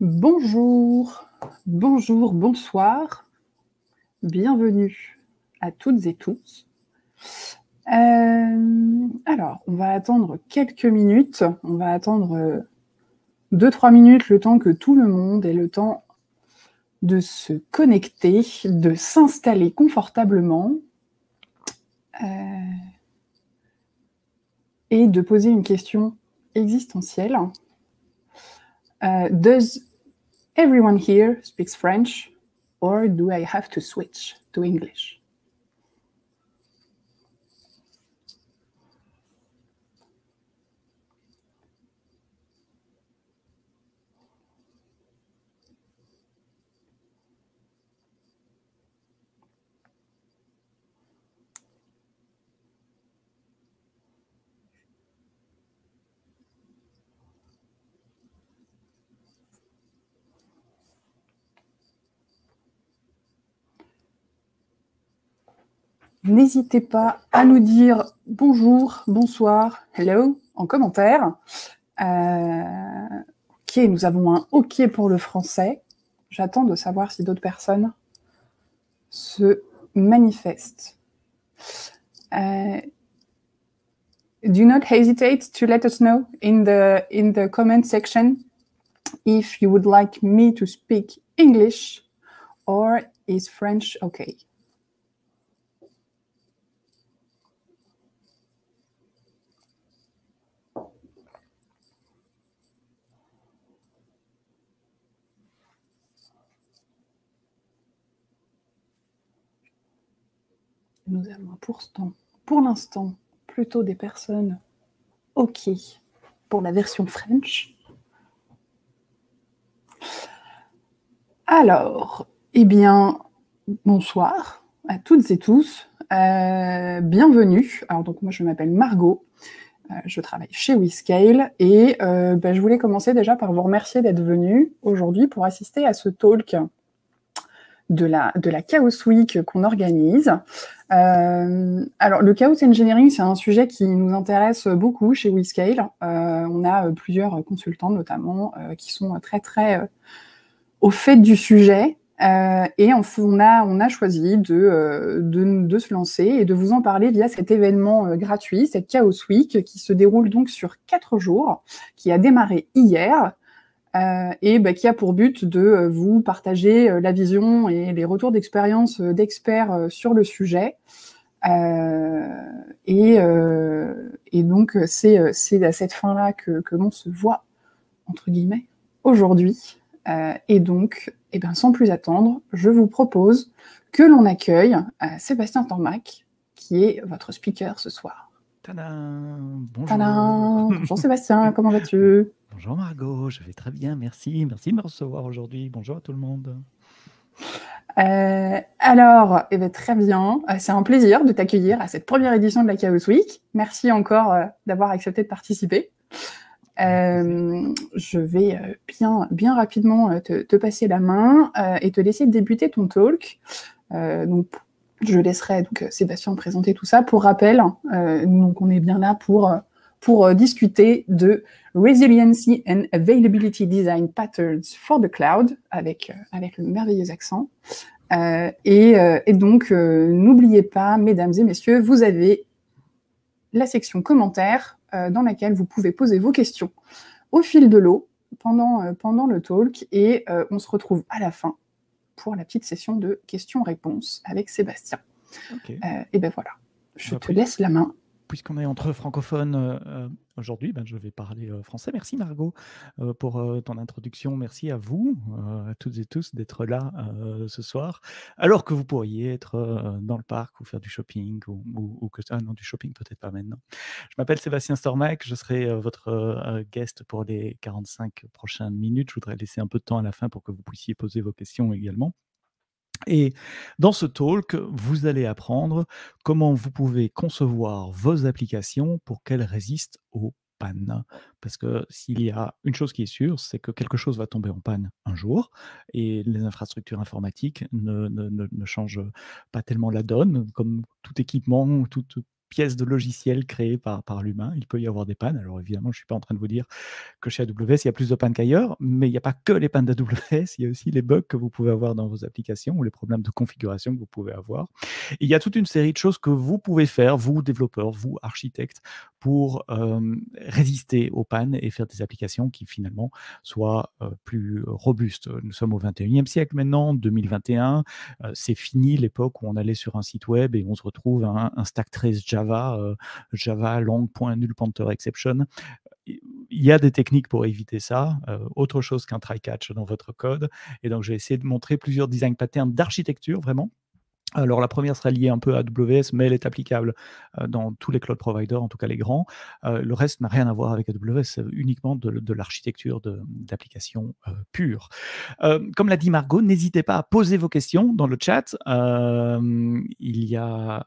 Bonjour, bonjour, bonsoir, bienvenue à toutes et tous. Euh, alors, on va attendre quelques minutes, on va attendre 2-3 euh, minutes le temps que tout le monde ait le temps de se connecter, de s'installer confortablement euh, et de poser une question existentielle. everyone here speaks French, or do I have to switch to English? N'hésitez pas à nous dire bonjour, bonsoir, hello en commentaire. Euh, ok, nous avons un ok pour le français. J'attends de savoir si d'autres personnes se manifestent. Euh, do not hesitate to let us know in the in the comment section if you would like me to speak English or is French okay. Nous avons pour l'instant, plutôt des personnes OK pour la version French. Alors, eh bien, bonsoir à toutes et tous. Euh, bienvenue. Alors, donc, moi, je m'appelle Margot. Euh, je travaille chez WeScale et euh, bah, je voulais commencer déjà par vous remercier d'être venu aujourd'hui pour assister à ce talk de la, de la Chaos Week qu'on organise. Euh, alors, le Chaos Engineering, c'est un sujet qui nous intéresse beaucoup chez WeScale. Euh, on a euh, plusieurs consultants, notamment, qui sont très, très au fait du sujet. et on a, on a choisi de, de, de, se lancer et de vous en parler via cet événement gratuit, cette Chaos Week, qui se déroule donc sur quatre jours, qui a démarré hier euh, et bah, qui a pour but de euh, vous partager euh, la vision et les retours d'expérience d'experts sur le sujet. Et, et, donc, c'est à cette fin-là que, que l'on se voit, entre guillemets, aujourd'hui. et donc, eh ben, sans plus attendre, je vous propose que l'on accueille Sébastien Tormac, qui est votre speaker ce soir. Tadam Tadam Bonjour Sébastien, comment vas-tu Bonjour Margot, je vais très bien, merci. Merci de me recevoir aujourd'hui. Bonjour à tout le monde. Euh, alors, eh ben, très bien. Euh, c'est un plaisir de t'accueillir à cette première édition de la Chaos Week. Merci encore euh, d'avoir accepté de participer. je vais bien, bien rapidement te, passer la main et te laisser débuter ton talk. donc, je laisserai donc, Sébastien présenter tout ça. Pour rappel, donc, on est bien là pour pour euh, discuter de Resiliency and Availability Design Patterns for the Cloud, avec, euh, avec le merveilleux accent. Euh, et, donc, n'oubliez pas, mesdames et messieurs, vous avez la section commentaires dans laquelle vous pouvez poser vos questions au fil de l'eau pendant, pendant le talk et on se retrouve à la fin pour la petite session de questions-réponses avec Sébastien. et ben voilà, je te laisse la main puisqu'on est entre francophones euh, euh, aujourd'hui, ben, je vais parler euh, français. Merci Margot pour ton introduction. Merci à vous, à toutes et tous, d'être là ce soir, alors que vous pourriez être dans le parc ou faire du shopping ou, que... Ah non, du shopping peut-être pas maintenant. Je m'appelle Sébastien Stormac, je serai votre guest pour les 45 prochaines minutes. Je voudrais laisser un peu de temps à la fin pour que vous puissiez poser vos questions également. Et dans ce talk, vous allez apprendre comment vous pouvez concevoir vos applications pour qu'elles résistent aux pannes. Parce que s'il y a une chose qui est sûre, c'est que quelque chose va tomber en panne un jour, et les infrastructures informatiques ne, changent pas tellement la donne, comme tout équipement, toute pièces de logiciel créées par, par l'humain. Il peut y avoir des pannes. Alors évidemment, je ne suis pas en train de vous dire que chez AWS, il y a plus de pannes qu'ailleurs, mais il n'y a pas que les pannes d'AWS, il y a aussi les bugs que vous pouvez avoir dans vos applications ou les problèmes de configuration que vous pouvez avoir. il y a toute une série de choses que vous pouvez faire, vous développeurs, vous architectes, pour euh, résister aux pannes et faire des applications qui finalement soient euh, plus robustes. Nous sommes au 21e siècle maintenant, 2021, euh, c'est fini l'époque où on allait sur un site web et on se retrouve un, un stack 13 Java Java, euh, Java, exception. Il y a des techniques pour éviter ça, euh, autre chose qu'un try-catch dans votre code. Et donc, j'ai essayé de montrer plusieurs design patterns d'architecture, vraiment, alors la première sera liée un peu à AWS, mais elle est applicable euh, dans tous les cloud providers, en tout cas les grands. Euh, le reste n'a rien à voir avec AWS, uniquement de, l'architecture d'application euh, pure. comme l'a dit Margot, n'hésitez pas à poser vos questions dans le chat. il y a,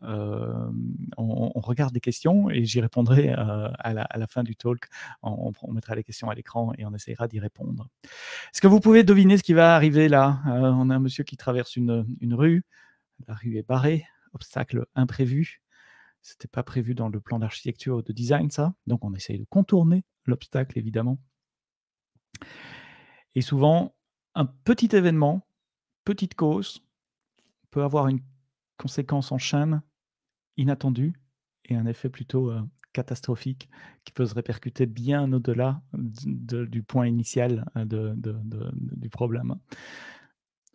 on, regarde des questions et j'y répondrai à la, fin du talk. On, mettra les questions à l'écran et on essaiera d'y répondre. Est-ce que vous pouvez deviner ce qui va arriver là On a un monsieur qui traverse une rue la rue est barrée, obstacle imprévu. C'était pas prévu dans le plan d'architecture ou de design, ça. Donc on essaye de contourner l'obstacle, évidemment. Et souvent, un petit événement, petite cause, peut avoir une conséquence en chaîne inattendue et un effet plutôt euh, catastrophique qui peut se répercuter bien au-delà du point initial euh, du problème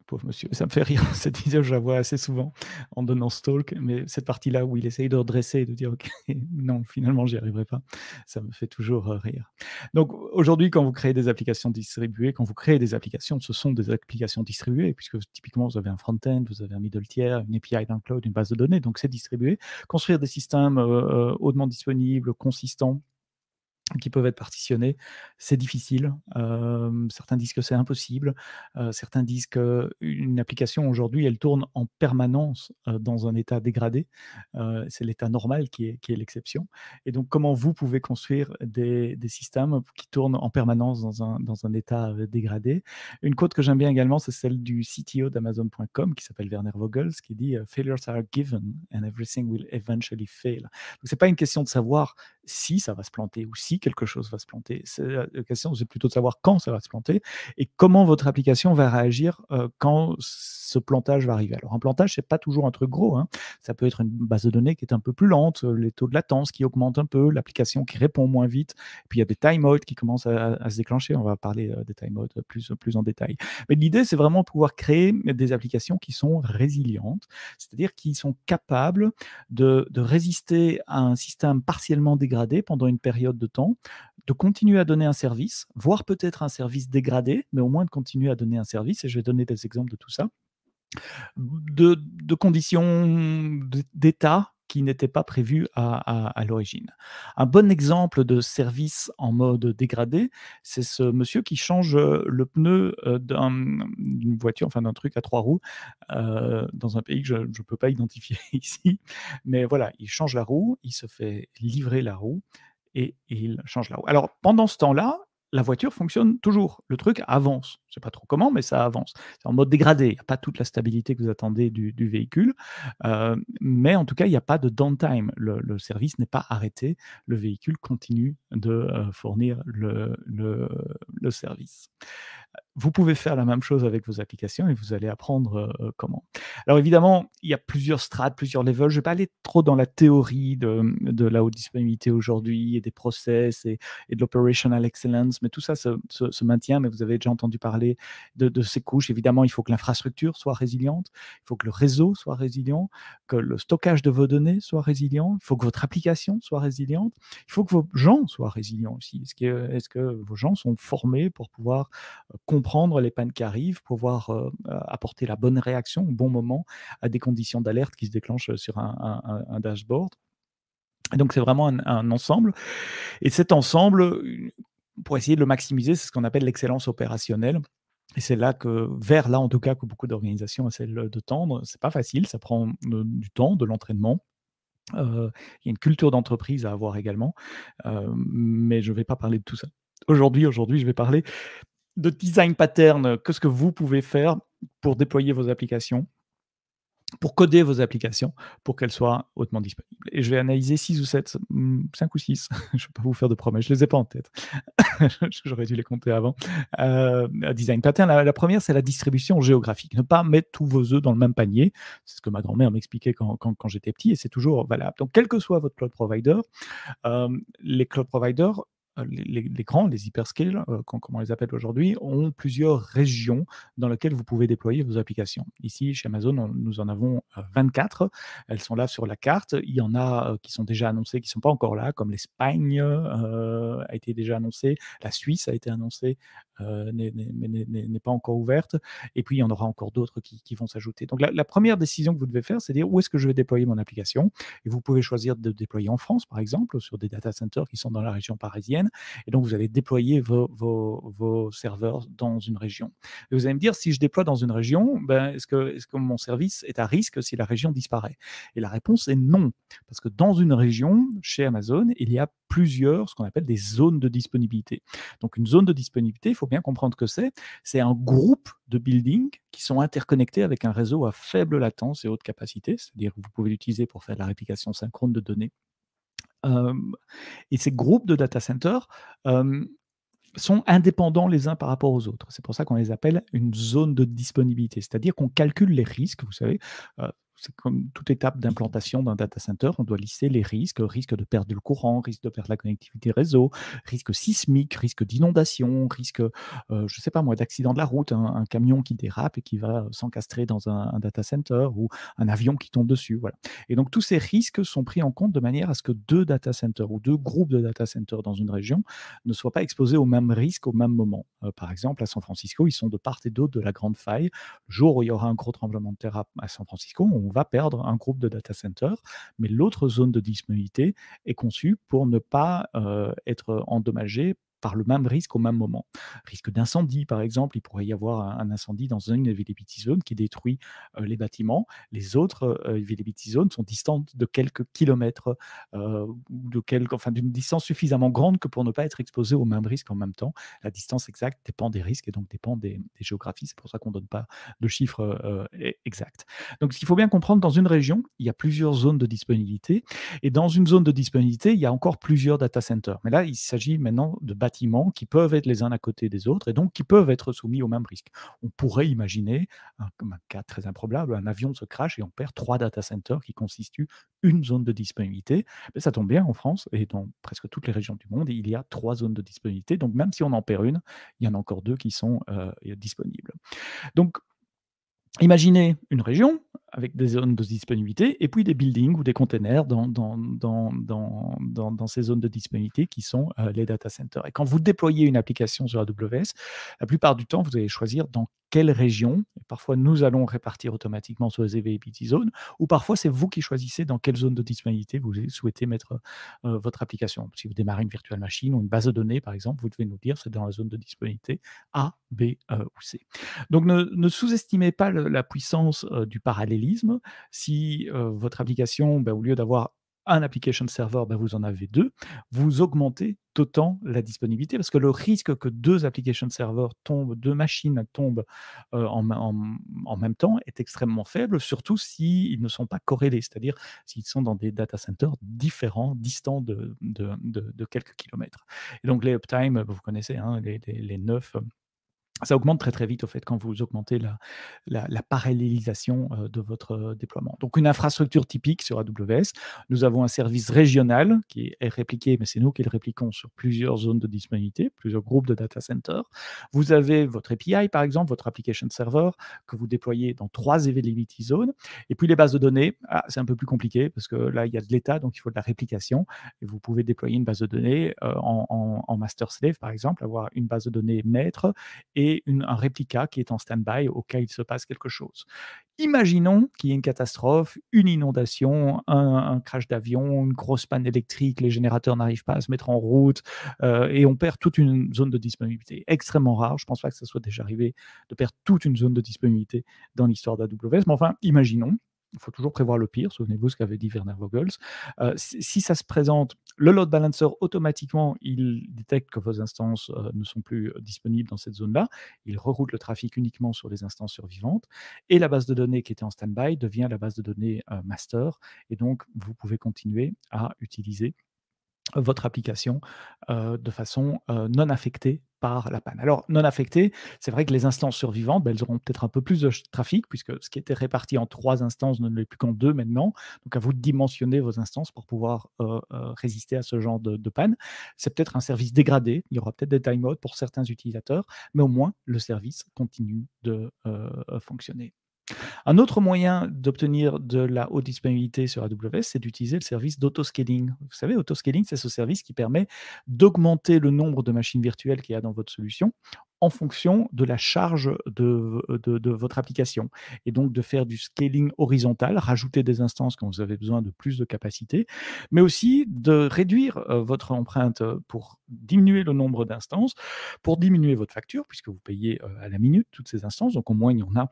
pauvre monsieur. Ça me fait rire, cette vidéo, je la vois assez souvent en donnant stalk, mais cette partie-là où il essaye de redresser et de dire, OK, non, finalement, j'y arriverai pas, ça me fait toujours euh, rire. Donc aujourd'hui, quand vous créez des applications distribuées, quand vous créez des applications, ce sont des applications distribuées, puisque typiquement, vous avez un front-end, vous avez un middle tier, une API d'un cloud, une base de données, donc c'est distribué. Construire des systèmes euh, euh, hautement disponibles, consistants, qui peuvent être partitionnés, c'est difficile. certains disent que c'est impossible. certains disent qu'une application aujourd'hui, elle tourne en permanence dans un état dégradé. c'est l'état normal qui est, qui est l'exception. Et donc, comment vous pouvez construire des, systèmes qui tournent en permanence dans un, état dégradé Une quote que j'aime bien également, c'est celle du CTO d'Amazon.com qui s'appelle Werner Vogels, qui dit Failures are given and everything will eventually fail. ce n'est pas une question de savoir si ça va se planter ou si quelque chose va se planter. La question, c'est plutôt de savoir quand ça va se planter et comment votre application va réagir euh, quand ce plantage va arriver. Alors, un plantage, c'est pas toujours un truc gros. Hein. Ça peut être une base de données qui est un peu plus lente, euh, les taux de latence qui augmentent un peu, l'application qui répond moins vite. puis, il y a des timeouts qui commencent à, se déclencher. On va parler euh, des timeouts plus, plus en détail. Mais l'idée, c'est vraiment de pouvoir créer des applications qui sont résilientes, c'est-à-dire qui sont capables de résister à un système partiellement dégradé pendant une période de temps de continuer à donner un service, voire peut-être un service dégradé, mais au moins de continuer à donner un service, et je vais donner des exemples de tout ça, de, conditions d'état qui n'étaient pas prévues à, l'origine. Un bon exemple de service en mode dégradé, c'est ce monsieur qui change le pneu euh, d'une voiture, enfin d'un truc à trois roues, euh, dans un pays que je ne peux pas identifier ici. Mais voilà, il change la roue, il se fait livrer la roue, et il change là-haut. Alors pendant ce temps-là, la voiture fonctionne toujours. Le truc avance. Je ne sais pas trop comment, mais ça avance. C'est en mode dégradé. Il n'y a pas toute la stabilité que vous attendez du, véhicule. Euh, mais en tout cas, il n'y a pas de downtime. Le, service n'est pas arrêté. Le véhicule continue de euh, fournir le, service. Vous pouvez faire la même chose avec vos applications et vous allez apprendre euh, comment. Alors évidemment, il y a plusieurs strates, plusieurs levels. Je ne vais pas aller trop dans la théorie de, la haute disponibilité aujourd'hui et des process et de l'operational excellence mais tout ça se, maintient. Mais vous avez déjà entendu parler de, ces couches. Évidemment, il faut que l'infrastructure soit résiliente, il faut que le réseau soit résilient, que le stockage de vos données soit résilient, il faut que votre application soit résiliente, il faut que vos gens soient résilients aussi. Est-ce que, est que, vos gens sont formés pour pouvoir euh, comprendre les pannes qui arrivent, pouvoir euh, euh, apporter la bonne réaction au bon moment à des conditions d'alerte qui se déclenchent sur un, dashboard donc c'est vraiment un, un, ensemble. Et cet ensemble, pour essayer de le maximiser, c'est ce qu'on appelle l'excellence opérationnelle. Et c'est là que, vers là en tout cas, que beaucoup d'organisations essaient de tendre. C'est pas facile, ça prend euh, du temps, de l'entraînement. Euh, il y a une culture d'entreprise à avoir également, euh, mais je ne vais pas parler de tout ça. Aujourd'hui, aujourd'hui, je vais parler de design pattern. Qu'est-ce que vous pouvez faire pour déployer vos applications pour coder vos applications pour qu'elles soient hautement disponibles. Et je vais analyser 6 ou 7, 5 hmm, ou 6, je ne vais pas vous faire de promesses, je ne les ai pas en tête. J'aurais dû les compter avant. Euh, design pattern, la, première, c'est la distribution géographique. Ne pas mettre tous vos œufs dans le même panier. C'est ce que ma grand-mère m'expliquait quand, j'étais petit et c'est toujours valable. Donc, quel que soit votre cloud provider, euh, les cloud providers euh, les, les, grands, les hyperscales, euh, comme, on les appelle aujourd'hui, ont plusieurs régions dans lesquelles vous pouvez déployer vos applications. Ici, chez Amazon, nous en avons 24. Euh, Elles sont là sur la carte. Il y en a qui sont déjà annoncées, qui ne sont pas encore là, comme l'Espagne a été déjà annoncée, la Suisse a été annoncée, mais n'est pas encore ouverte. Et puis, il y en aura encore d'autres qui, vont s'ajouter. Donc, la, première décision que vous devez faire, c'est dire où est-ce que je vais déployer mon application. Et vous pouvez choisir de déployer en France, par exemple, sur des data centers qui sont dans la région parisienne et donc, vous allez déployer vos, serveurs dans une région. Et vous allez me dire, si je déploie dans une région, ben, est-ce que, est que mon service est à risque si la région disparaît Et la réponse est non. Parce que dans une région, chez Amazon, il y a plusieurs, ce qu'on appelle des zones de disponibilité. Donc, une zone de disponibilité, il faut bien comprendre que c'est. C'est un groupe de buildings qui sont interconnectés avec un réseau à faible latence et haute capacité, c'est-à-dire que vous pouvez l'utiliser pour faire la réplication synchrone de données et ces groupes de data centers sont indépendants les uns par rapport aux autres. C'est pour ça qu'on les appelle une zone de disponibilité, c'est-à-dire qu'on calcule les risques. Vous savez, c'est comme toute étape d'implantation d'un data center, on doit lisser les risques, risque de perdre le courant, risque de perdre la connectivité réseau, risque sismique, risque d'inondation, risque, euh, je ne sais pas moi, d'accident de la route, un, camion qui dérape et qui va euh, s'encastrer dans un, data center ou un avion qui tombe dessus. Voilà. Et donc tous ces risques sont pris en compte de manière à ce que deux data centers ou deux groupes de data centers dans une région ne soient pas exposés aux même risque au même moment. Euh, par exemple, à San Francisco, ils sont de part et d'autre de la grande faille. Le jour où il y aura un gros tremblement de terre à, à San Francisco, on on va perdre un groupe de data center, mais l'autre zone de disponibilité est conçue pour ne pas euh, être endommagée par le même risque au même moment. Risque d'incendie, par exemple, il pourrait y avoir un, incendie dans une availability zone qui détruit les bâtiments. Les autres euh, zones sont distantes de quelques kilomètres de quelques, enfin d'une distance suffisamment grande que pour ne pas être exposé au même risque en même temps. La distance exacte dépend des risques et donc dépend des, des géographies. C'est pour ça qu'on ne donne pas de chiffres exacts. Donc, ce qu'il faut bien comprendre, dans une région, il y a plusieurs zones de disponibilité et dans une zone de disponibilité, il y a encore plusieurs data centers. Mais là, il s'agit maintenant de bâtiments bâtiments qui peuvent être les uns à côté des autres et donc qui peuvent être soumis au même risque. On pourrait imaginer, comme un, cas très improbable, un avion se crache et on perd trois data centers qui constituent une zone de disponibilité. Mais ça tombe bien, en France et dans presque toutes les régions du monde, il y a trois zones de disponibilité. Donc même si on en perd une, il y en a encore deux qui sont euh, disponibles. Donc Imaginez une région avec des zones de disponibilité, et puis des buildings ou des containers dans, dans, dans, dans, dans ces zones de disponibilité qui sont euh, les data centers. Et quand vous déployez une application sur AWS, la plupart du temps, vous allez choisir dans quelle région. parfois, nous allons répartir automatiquement sur les EVPT zones, ou parfois, c'est vous qui choisissez dans quelle zone de disponibilité vous souhaitez mettre euh, votre application. Si vous démarrez une virtual machine ou une base de données, par exemple, vous devez nous dire c'est dans la zone de disponibilité A, B e ou C. Donc, ne, sous-estimez pas la puissance euh, du parallèle si euh, votre application, ben, au lieu d'avoir un application server, ben, vous en avez deux, vous augmentez d'autant la disponibilité parce que le risque que deux applications servers tombent, deux machines tombent euh, en, en, même temps est extrêmement faible, surtout s'ils ils ne sont pas corrélés, c'est-à-dire s'ils sont dans des data centers différents, distants de, quelques kilomètres. Et donc les uptime, vous connaissez hein, les, les, ça augmente très très vite au fait quand vous augmentez la, parallélisation euh, de votre euh, déploiement. Donc une infrastructure typique sur AWS, nous avons un service régional qui est répliqué, mais c'est nous qui le répliquons sur plusieurs zones de disponibilité, plusieurs groupes de data centers. Vous avez votre API par exemple, votre application server que vous déployez dans trois availability zones. Et puis les bases de données, ah, c'est un peu plus compliqué parce que là il y a de l'état, donc il faut de la réplication. Et vous pouvez déployer une base de données euh, en, en master slave par exemple, avoir une base de données maître et un réplica qui est en stand-by au cas où il se passe quelque chose. Imaginons qu'il y ait une catastrophe, une inondation, un, crash d'avion, une grosse panne électrique, les générateurs n'arrivent pas à se mettre en route euh, et on perd toute une zone de disponibilité. Extrêmement rare, je ne pense pas que ça soit déjà arrivé de perdre toute une zone de disponibilité dans l'histoire d'AWS, mais enfin, imaginons il faut toujours prévoir le pire. Souvenez-vous ce qu'avait dit Werner Vogels. Euh, si ça se présente, le load balancer, automatiquement, il détecte que vos instances euh, ne sont plus euh, disponibles dans cette zone-là. Il reroute le trafic uniquement sur les instances survivantes. Et la base de données qui était en stand-by devient la base de données master. Et donc, vous pouvez continuer à utiliser votre application de façon non affectée par la panne. Alors, non affecté, c'est vrai que les instances survivantes, ben, elles auront peut-être un peu plus de trafic, puisque ce qui était réparti en trois instances ne l'est plus qu'en deux maintenant. Donc, à vous de dimensionner vos instances pour pouvoir euh, euh, résister à ce genre de, panne. C'est peut-être un service dégradé, il y aura peut-être des timeouts pour certains utilisateurs, mais au moins, le service continue de euh, fonctionner. Un autre moyen d'obtenir de la haute disponibilité sur AWS, c'est d'utiliser le service d'autoscaling. Vous savez, autoscaling, c'est ce service qui permet d'augmenter le nombre de machines virtuelles qu'il y a dans votre solution en fonction de la charge de, de, votre application. Et donc de faire du scaling horizontal, rajouter des instances quand vous avez besoin de plus de capacité, mais aussi de réduire euh, votre empreinte pour diminuer le nombre d'instances, pour diminuer votre facture, puisque vous payez euh, à la minute toutes ces instances, donc au moins il y en a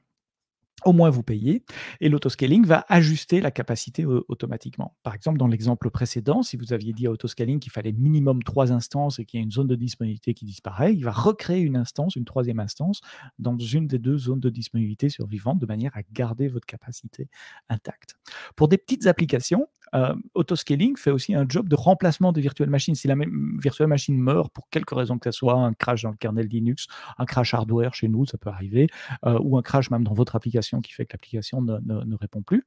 au moins vous payez, et l'autoscaling va ajuster la capacité euh, automatiquement. Par exemple, dans l'exemple précédent, si vous aviez dit à autoscaling qu'il fallait minimum trois instances et qu'il y a une zone de disponibilité qui disparaît, il va recréer une instance, une troisième instance, dans une des deux zones de disponibilité survivantes, de manière à garder votre capacité intacte. Pour des petites applications, euh, autoscaling fait aussi un job de remplacement de virtuelles machines, Si la même virtual machine meurt pour quelque raison que ce soit, un crash dans le kernel Linux, un crash hardware chez nous, ça peut arriver, euh, ou un crash même dans votre application qui fait que l'application ne, répond plus,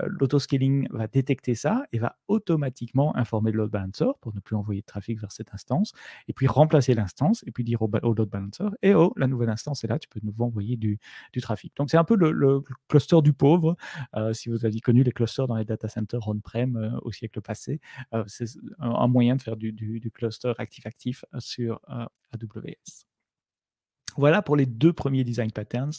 euh, l'autoscaling va détecter ça et va automatiquement informer le load balancer pour ne plus envoyer de trafic vers cette instance, et puis remplacer l'instance, et puis dire au, load balancer, et eh oh, la nouvelle instance est là, tu peux de nouveau envoyer du, trafic. Donc c'est un peu le, cluster du pauvre, si vous avez connu les clusters dans les data centers on-prem au siècle passé. c'est un moyen de faire du, du cluster actif-actif sur AWS. Voilà pour les deux premiers design patterns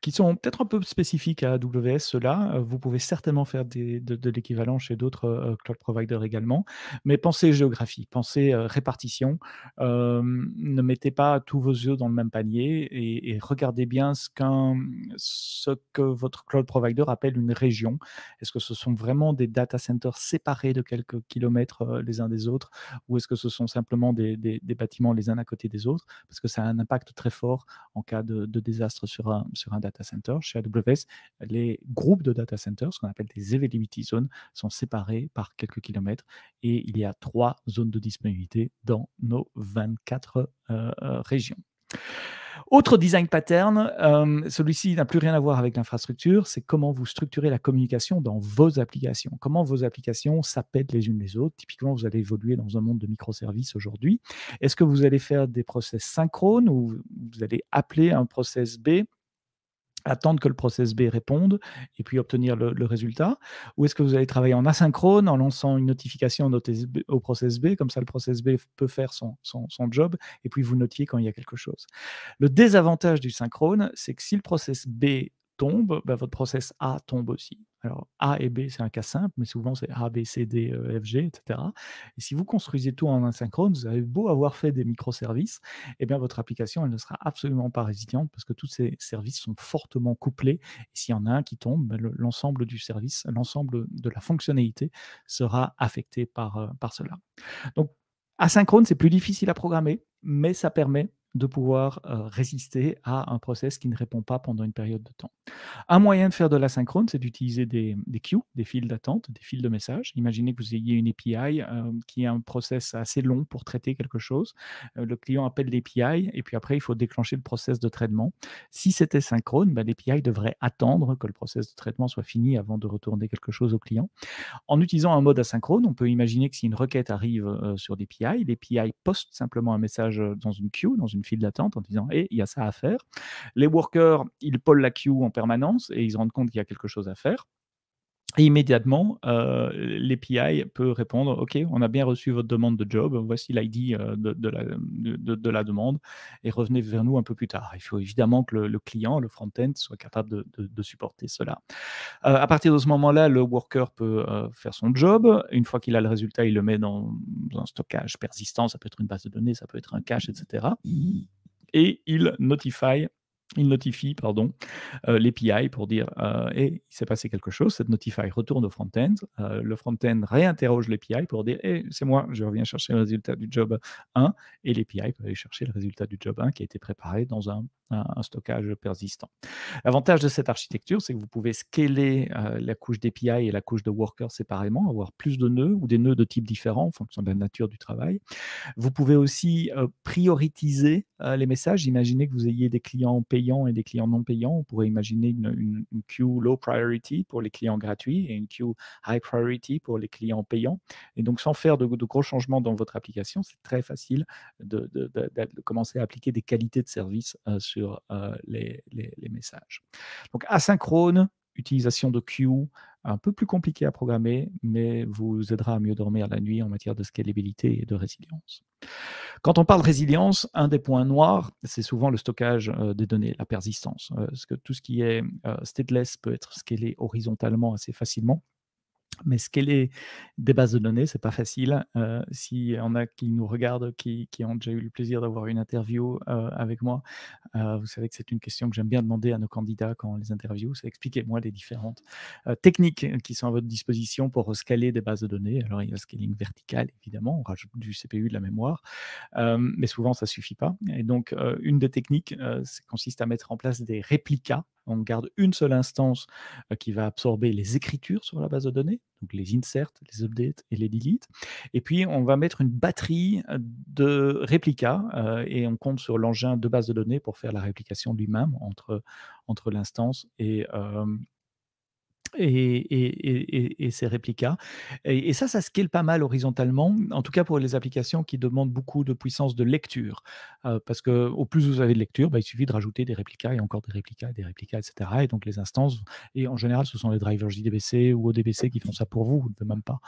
qui sont peut-être un peu spécifiques à AWS. ceux-là. Euh, vous pouvez certainement faire de, l'équivalent chez d'autres euh, euh, cloud providers également, mais pensez géographie, pensez répartition. ne mettez pas tous vos yeux dans le même panier et, regardez bien ce, ce que votre cloud provider appelle une région. Est-ce que ce sont vraiment des data centers séparés de quelques kilomètres les uns des autres, ou est-ce que ce sont simplement des, des bâtiments les uns à côté des autres, parce que ça a un impact très fort en cas de, désastre sur un, sur un data center. Chez AWS, les groupes de data centers, ce qu'on appelle des availability zones, sont séparés par quelques kilomètres et il y a trois zones de disponibilité dans nos 24 euh, euh, régions. Autre design pattern, euh, celui-ci n'a plus rien à voir avec l'infrastructure, c'est comment vous structurez la communication dans vos applications, comment vos applications s'appellent les unes les autres. Typiquement, vous allez évoluer dans un monde de microservices aujourd'hui. Est-ce que vous allez faire des process synchrones ou vous allez appeler un process B attendre que le process B réponde et puis obtenir le, résultat Ou est-ce que vous allez travailler en asynchrone en lançant une notification au process B, comme ça le process B peut faire son, son job et puis vous notiez quand il y a quelque chose Le désavantage du synchrone, c'est que si le process B tombe, bah, votre process A tombe aussi. Alors A et B, c'est un cas simple, mais souvent c'est A, B, C, D, e, F, G, etc. Et si vous construisez tout en asynchrone, vous avez beau avoir fait des microservices, eh bien votre application, elle ne sera absolument pas résiliente parce que tous ces services sont fortement couplés. s'il y en a un qui tombe, bah, l'ensemble du service, l'ensemble de la fonctionnalité sera affecté par, euh, par cela. Donc asynchrone, c'est plus difficile à programmer, mais ça permet de pouvoir euh, résister à un process qui ne répond pas pendant une période de temps. Un moyen de faire de l'asynchrone, c'est d'utiliser des, queues, des fils d'attente, des fils de messages. Imaginez que vous ayez une API euh, qui a un process assez long pour traiter quelque chose. Euh, le client appelle l'API et puis après, il faut déclencher le process de traitement. Si c'était synchrone, bah, l'API devrait attendre que le process de traitement soit fini avant de retourner quelque chose au client. En utilisant un mode asynchrone, on peut imaginer que si une requête arrive sur l'API, l'API poste simplement un message dans une queue, dans une une file d'attente en disant il y a ça à faire. Les workers, ils pollent la queue en permanence et ils se rendent compte qu'il y a quelque chose à faire. Et immédiatement, euh, l'API peut répondre OK, on a bien reçu votre demande de job, voici l'ID euh, de, de, la, de, la, demande, et revenez vers nous un peu plus tard. Il faut évidemment que le, client, le front-end, soit capable de, supporter cela. Euh, à partir de ce moment-là, le worker peut euh, faire son job. Une fois qu'il a le résultat, il le met dans, dans, un stockage persistant ça peut être une base de données, ça peut être un cache, etc. Et il notifie il notifie pardon, euh, l'API pour dire et euh, il s'est passé quelque chose, cette notify retourne au front-end, euh, le front-end réinterroge l'API pour dire c'est moi, je reviens chercher le résultat du job 1, et l'API peut aller chercher le résultat du job 1 qui a été préparé dans un, stockage persistant. L'avantage de cette architecture, c'est que vous pouvez scaler la couche d'API et la couche de worker séparément, avoir plus de nœuds ou des nœuds de type différents en fonction de la nature du travail. Vous pouvez aussi prioriser les messages, imaginez que vous ayez des clients payés et des clients non payants. On pourrait imaginer une, queue low priority pour les clients gratuits et une queue high priority pour les clients payants. Et donc, sans faire de, gros changements dans votre application, c'est très facile de, commencer à appliquer des qualités de service euh, sur euh, les, les, messages. Donc, asynchrone, utilisation de queue, un peu plus compliqué à programmer, mais vous aidera à mieux dormir la nuit en matière de scalabilité et de résilience. Quand on parle résilience, un des points noirs, c'est souvent le stockage euh, des données, la persistance. Euh, parce que tout ce qui est euh, stateless peut être scalé horizontalement assez facilement. Mais scaler des bases de données, c'est pas facile. Euh, si S'il y en a qui nous regardent, qui, ont déjà eu le plaisir d'avoir une interview euh, avec moi, euh, vous savez que c'est une question que j'aime bien demander à nos candidats quand on les interviews c'est expliquer moi les différentes techniques qui sont à votre disposition pour scaler des bases de données. Alors il y a le scaling vertical, évidemment, on rajoute du CPU, de la mémoire, mais souvent ça suffit pas. Et donc une des techniques, consiste à mettre en place des réplicas on garde une seule instance euh, qui va absorber les écritures sur la base de données, donc les inserts, les updates et les deletes. Et puis, on va mettre une batterie euh, de réplicas euh, et on compte sur l'engin de base de données pour faire la réplication lui-même entre, entre l'instance et, et, et, et, ses réplicas. Et, ça, ça scale pas mal horizontalement, en tout cas pour les applications qui demandent beaucoup de puissance de lecture. Euh, parce que au plus vous avez de lecture, bah, il suffit de rajouter des réplicas et encore des réplicas et des réplicas, etc. Et donc les instances, et en général, ce sont les drivers JDBC ou ODBC qui font ça pour vous, vous ne même pas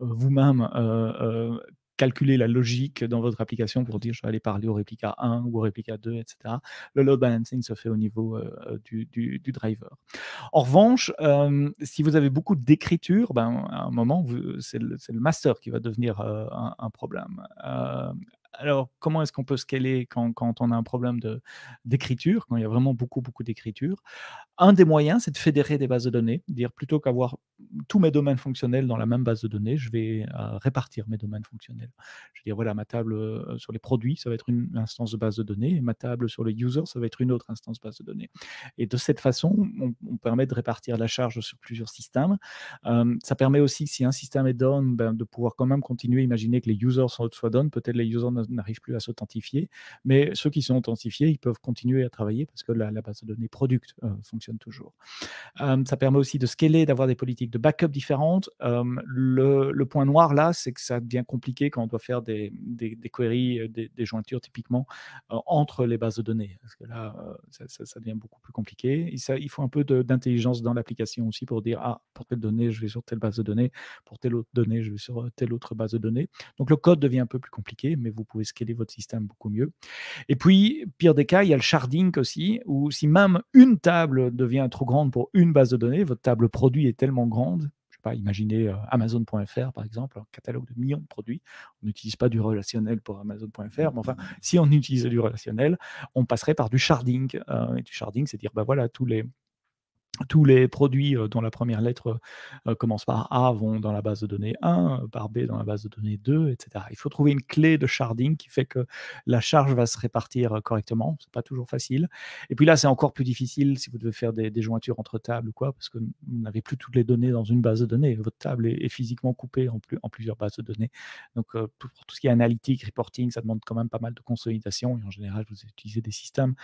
euh, vous-même euh, euh calculer la logique dans votre application pour dire je vais aller parler au réplica 1 ou au réplica 2, etc. Le load balancing se fait au niveau euh, euh, du, driver. En revanche, euh, si vous avez beaucoup d'écriture, ben, à un moment, c'est le, master qui va devenir un, problème alors, comment est-ce qu'on peut scaler quand, quand, on a un problème d'écriture, quand il y a vraiment beaucoup, beaucoup d'écriture Un des moyens, c'est de fédérer des bases de données, dire plutôt qu'avoir tous mes domaines fonctionnels dans la même base de données, je vais euh, répartir mes domaines fonctionnels. Je veux dire, voilà, ma table euh, sur les produits, ça va être une instance de base de données, et ma table sur les users, ça va être une autre instance de base de données. Et de cette façon, on, permet de répartir la charge sur plusieurs systèmes. ça permet aussi, si un système est down, ben, de pouvoir quand même continuer, à imaginer que les users soient down, peut-être les users n'arrive plus à s'authentifier. Mais ceux qui sont authentifiés, ils peuvent continuer à travailler parce que la, base de données product euh, fonctionne toujours. Euh, ça permet aussi de scaler, d'avoir des politiques de backup différentes. Euh, le, point noir là, c'est que ça devient compliqué quand on doit faire des, des, queries, des, jointures typiquement entre les bases de données. Parce que là, ça, devient beaucoup plus compliqué. ça, il faut un peu d'intelligence dans l'application aussi pour dire, ah, pour telle donnée, je vais sur telle base de données, pour telle autre donnée, je vais sur telle autre base de données. Donc le code devient un peu plus compliqué, mais vous pouvez scaler votre système beaucoup mieux. Et puis, pire des cas, il y a le sharding aussi, où si même une table devient trop grande pour une base de données, votre table produit est tellement grande je sais pas, imaginez euh, Amazon.fr par exemple, un catalogue de millions de produits. On n'utilise pas du relationnel pour Amazon.fr, mais enfin, si on utilisait du relationnel, on passerait par du sharding. Euh, et du sharding, c'est dire, ben bah, voilà, tous les, tous les produits euh, dont la première lettre euh, commence par A vont dans la base de données 1, euh, par B dans la base de données 2, etc. Il faut trouver une clé de sharding qui fait que la charge va se répartir correctement. C'est pas toujours facile. Et puis là, c'est encore plus difficile si vous devez faire des, jointures entre tables ou quoi, parce que vous n'avez plus toutes les données dans une base de données. Votre table est, physiquement coupée en, plus, en, plusieurs bases de données. Donc, pour tout ce qui est analytique, reporting, ça demande quand même pas mal de consolidation. Et en général, vous utilisez des systèmes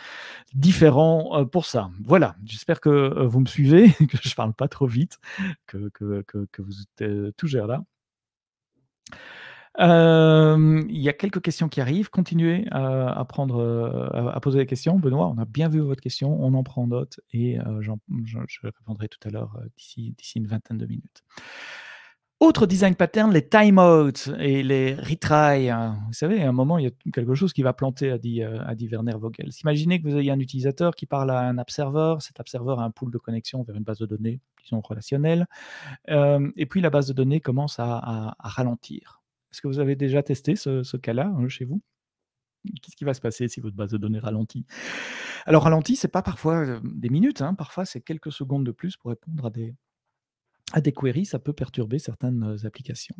différents pour ça. Voilà. J'espère que vous me suivez, que je parle pas trop vite, que, vous êtes euh, toujours là. Il y a quelques questions qui arrivent. Continuez à, prendre, euh, à, poser des questions. Benoît, on a bien vu votre question. On en prend note et euh, je répondrai tout à l'heure d'ici une vingtaine de minutes. Autre design pattern, les timeouts et les retry. Vous savez, à un moment, il y a quelque chose qui va planter, a dit, à euh, Werner Vogel. Imaginez que vous ayez un utilisateur qui parle à un observeur. Cet observeur a un pool de connexion vers une base de données, qui sont Euh, et puis la base de données commence à, ralentir. Est-ce que vous avez déjà testé ce, cas-là euh, chez vous Qu'est-ce qui va se passer si votre base de données ralentit Alors, ce c'est pas parfois euh, des minutes, hein. parfois c'est quelques secondes de plus pour répondre à des, à des queries, ça peut perturber certaines euh, applications.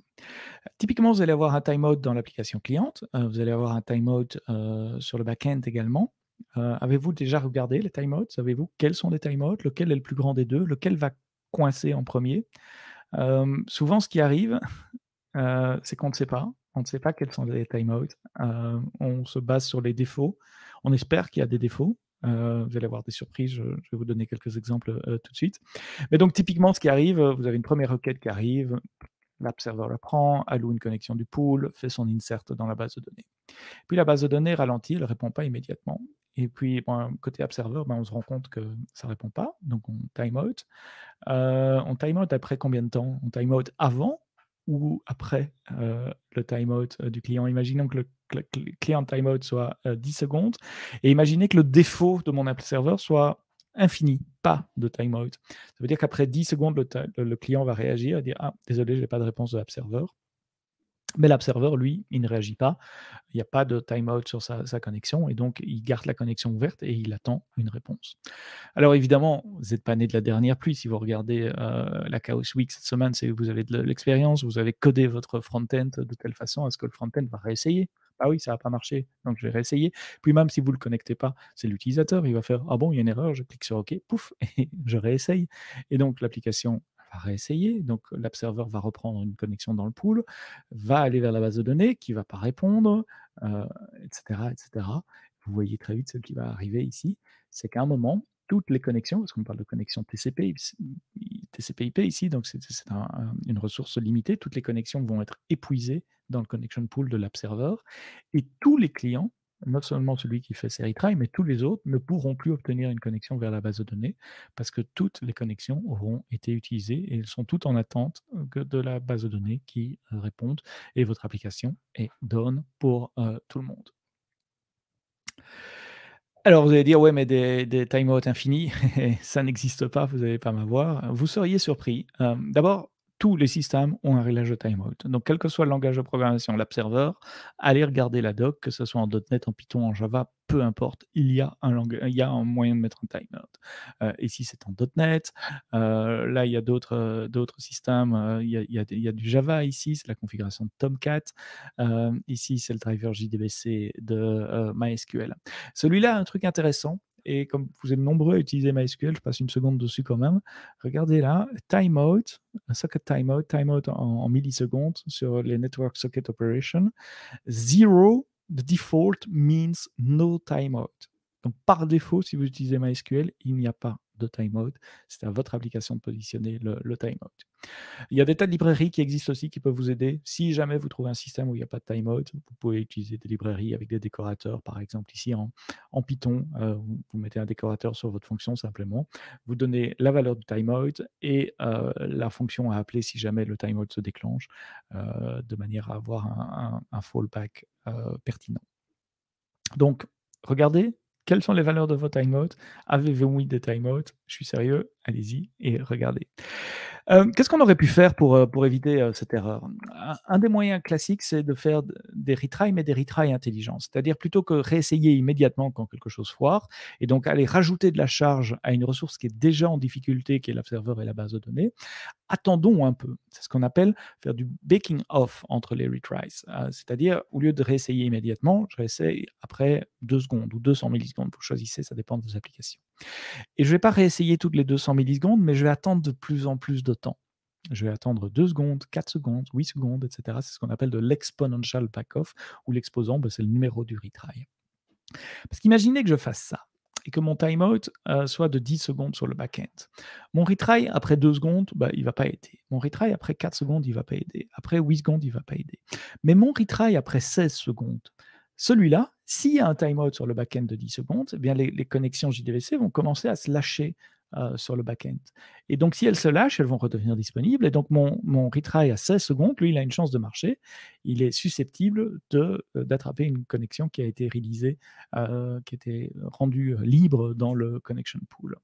Typiquement, vous allez avoir un timeout dans l'application cliente, euh, vous allez avoir un timeout euh, sur le back-end également. Euh, avez-vous déjà regardé les timeouts Savez-vous quels sont les timeouts Lequel est le plus grand des deux Lequel va coincer en premier Souvent, ce qui arrive, c'est qu'on ne sait pas. On ne sait pas quels sont les timeouts. on se base sur les défauts. On espère qu'il y a des défauts. Euh, vous allez avoir des surprises, je, vais vous donner quelques exemples euh, tout de suite. Mais donc typiquement, ce qui arrive, euh, vous avez une première requête qui arrive, l'app serveur la prend, alloue une connexion du pool, fait son insert dans la base de données. Puis la base de données ralentit, elle ne répond pas immédiatement. Et puis, côté app ben, on se rend compte que ça ne répond pas, donc on time on timeout après combien de temps On timeout avant ou après le timeout du client. Imaginons que le le client timeout soit 10 euh, secondes. Et imaginez que le défaut de mon app Server soit infini, pas de timeout. Ça veut dire qu'après 10 secondes, le, client va réagir et dire Ah, désolé, je n'ai pas de réponse de l'app server. Mais l'app server, lui, il ne réagit pas. Il n'y a pas de timeout sur sa, connexion et donc il garde la connexion ouverte et il attend une réponse. Alors évidemment, vous n'êtes pas né de la dernière pluie. Si vous regardez euh, la Chaos Week cette semaine, c'est vous avez de l'expérience, vous avez codé votre front-end de telle façon à ce que le front-end va réessayer ah oui, ça n'a pas marché, donc je vais réessayer. Puis même si vous ne le connectez pas, c'est l'utilisateur, il va faire, ah bon, il y a une erreur, je clique sur OK, pouf, et je réessaye. Et donc l'application va réessayer, donc euh, l'app va reprendre une connexion dans le pool, va aller vers la base de données qui ne va pas répondre, etc., euh, etc. Vous voyez très vite ce qui va arriver ici, c'est qu'à un moment, toutes les connexions, parce qu'on parle de connexion TCP, ip ici, donc c'est une ressource limitée. Toutes les connexions vont être épuisées dans le connection pool de l'app server, et tous les clients, non seulement celui qui fait ses retry, mais tous les autres ne pourront plus obtenir une connexion vers la base de données parce que toutes les connexions auront été utilisées et elles sont toutes en attente euh, de la base de données qui euh, répondent, et votre application est down pour euh, tout le monde. Alors vous allez dire, ouais, mais des, des time infinis, ça n'existe pas, vous n'allez pas m'avoir. Vous seriez surpris. Euh, d'abord, tous les systèmes ont un réglage de timeout. Donc, quel que soit le langage de programmation, l'app allez regarder la doc, que ce soit en .NET, en Python, en Java, peu importe, il y a un, il a un moyen de mettre un timeout. Euh, et si c'est en .NET, euh, là, il y a d'autres euh, systèmes, euh, il, y a, il, y a, du Java ici, c'est la configuration de Tomcat, ici, c'est le driver JDBC de MySQL. Celui-là, un truc intéressant, et comme vous êtes nombreux à utiliser MySQL, je passe une seconde dessus quand même. Regardez là, timeout, socket timeout, timeout en, millisecondes sur les network socket operation. Zero, the default means no timeout. Donc par défaut, si vous utilisez MySQL, il n'y a pas de timeout. C'est à votre application de positionner le, timeout. Il y a des tas de librairies qui existent aussi qui peuvent vous aider. Si jamais vous trouvez un système où il n'y a pas de timeout, vous pouvez utiliser des librairies avec des décorateurs, par exemple ici en, Python. Euh, vous mettez un décorateur sur votre fonction simplement. Vous donnez la valeur du timeout et euh, la fonction à appeler si jamais le timeout se déclenche, euh, de manière à avoir un fallback pertinent. Donc, regardez, quelles sont les valeurs de vos timeouts Avez-vous mis des timeouts je suis sérieux, allez-y et regardez. Euh, qu'est-ce qu'on aurait pu faire pour, euh, pour éviter euh, cette erreur un, des moyens classiques, c'est de faire des retries, mais des retries intelligents. C'est-à-dire plutôt que réessayer immédiatement quand quelque chose foire, et donc aller rajouter de la charge à une ressource qui est déjà en difficulté, qui est l'observeur et la base de données, attendons un peu. C'est ce qu'on appelle faire du baking off entre les retries. C'est-à-dire, au lieu de réessayer immédiatement, je réessaye après deux secondes ou 200 millisecondes, vous choisissez, ça dépend de vos applications. Et je ne vais pas réessayer essayer toutes les 200 millisecondes, mais je vais attendre de plus en plus de temps. Je vais attendre 2 secondes, 4 secondes, 8 secondes, etc. C'est ce qu'on appelle de l'exponential backoff, où l'exposant, bah, c'est le numéro du retry. Parce qu'imaginez que je fasse ça et que mon timeout euh, soit de 10 secondes sur le back-end. Mon retry, après 2 secondes, bah, il va pas aider. Mon retry, après 4 secondes, il va pas aider. Après 8 secondes, il va pas aider. Mais mon retry, après 16 secondes, celui-là, s'il y a un timeout sur le back-end de 10 secondes, eh bien les, connexions JDVC vont commencer à se lâcher euh, sur le back-end. Et donc, si elles se lâchent, elles vont redevenir disponibles. Et donc, mon, mon retry à 16 secondes, lui, il a une chance de marcher. Il est susceptible euh, d'attraper une connexion qui a été réalisée, euh, qui a été rendue libre dans le connection pool.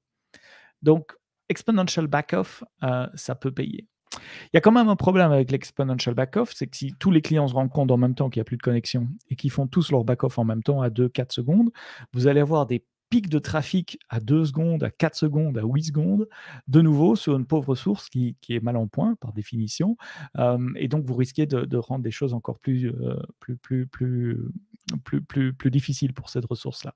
Donc, exponential back-off, ça peut payer. Il y a quand même un problème avec l'exponential back-off, c'est que si tous les clients se rendent compte en même temps qu'il n'y a plus de connexion et qu'ils font tous leur back-off en même temps à 2-4 secondes, vous allez avoir des pics de trafic à 2 secondes, à 4 secondes, à 8 secondes, de nouveau sur une pauvre source qui, est mal en point par définition. Euh, et donc vous risquez de, rendre des choses encore euh, plus, plus, plus, plus, plus, plus, difficiles pour cette ressource-là.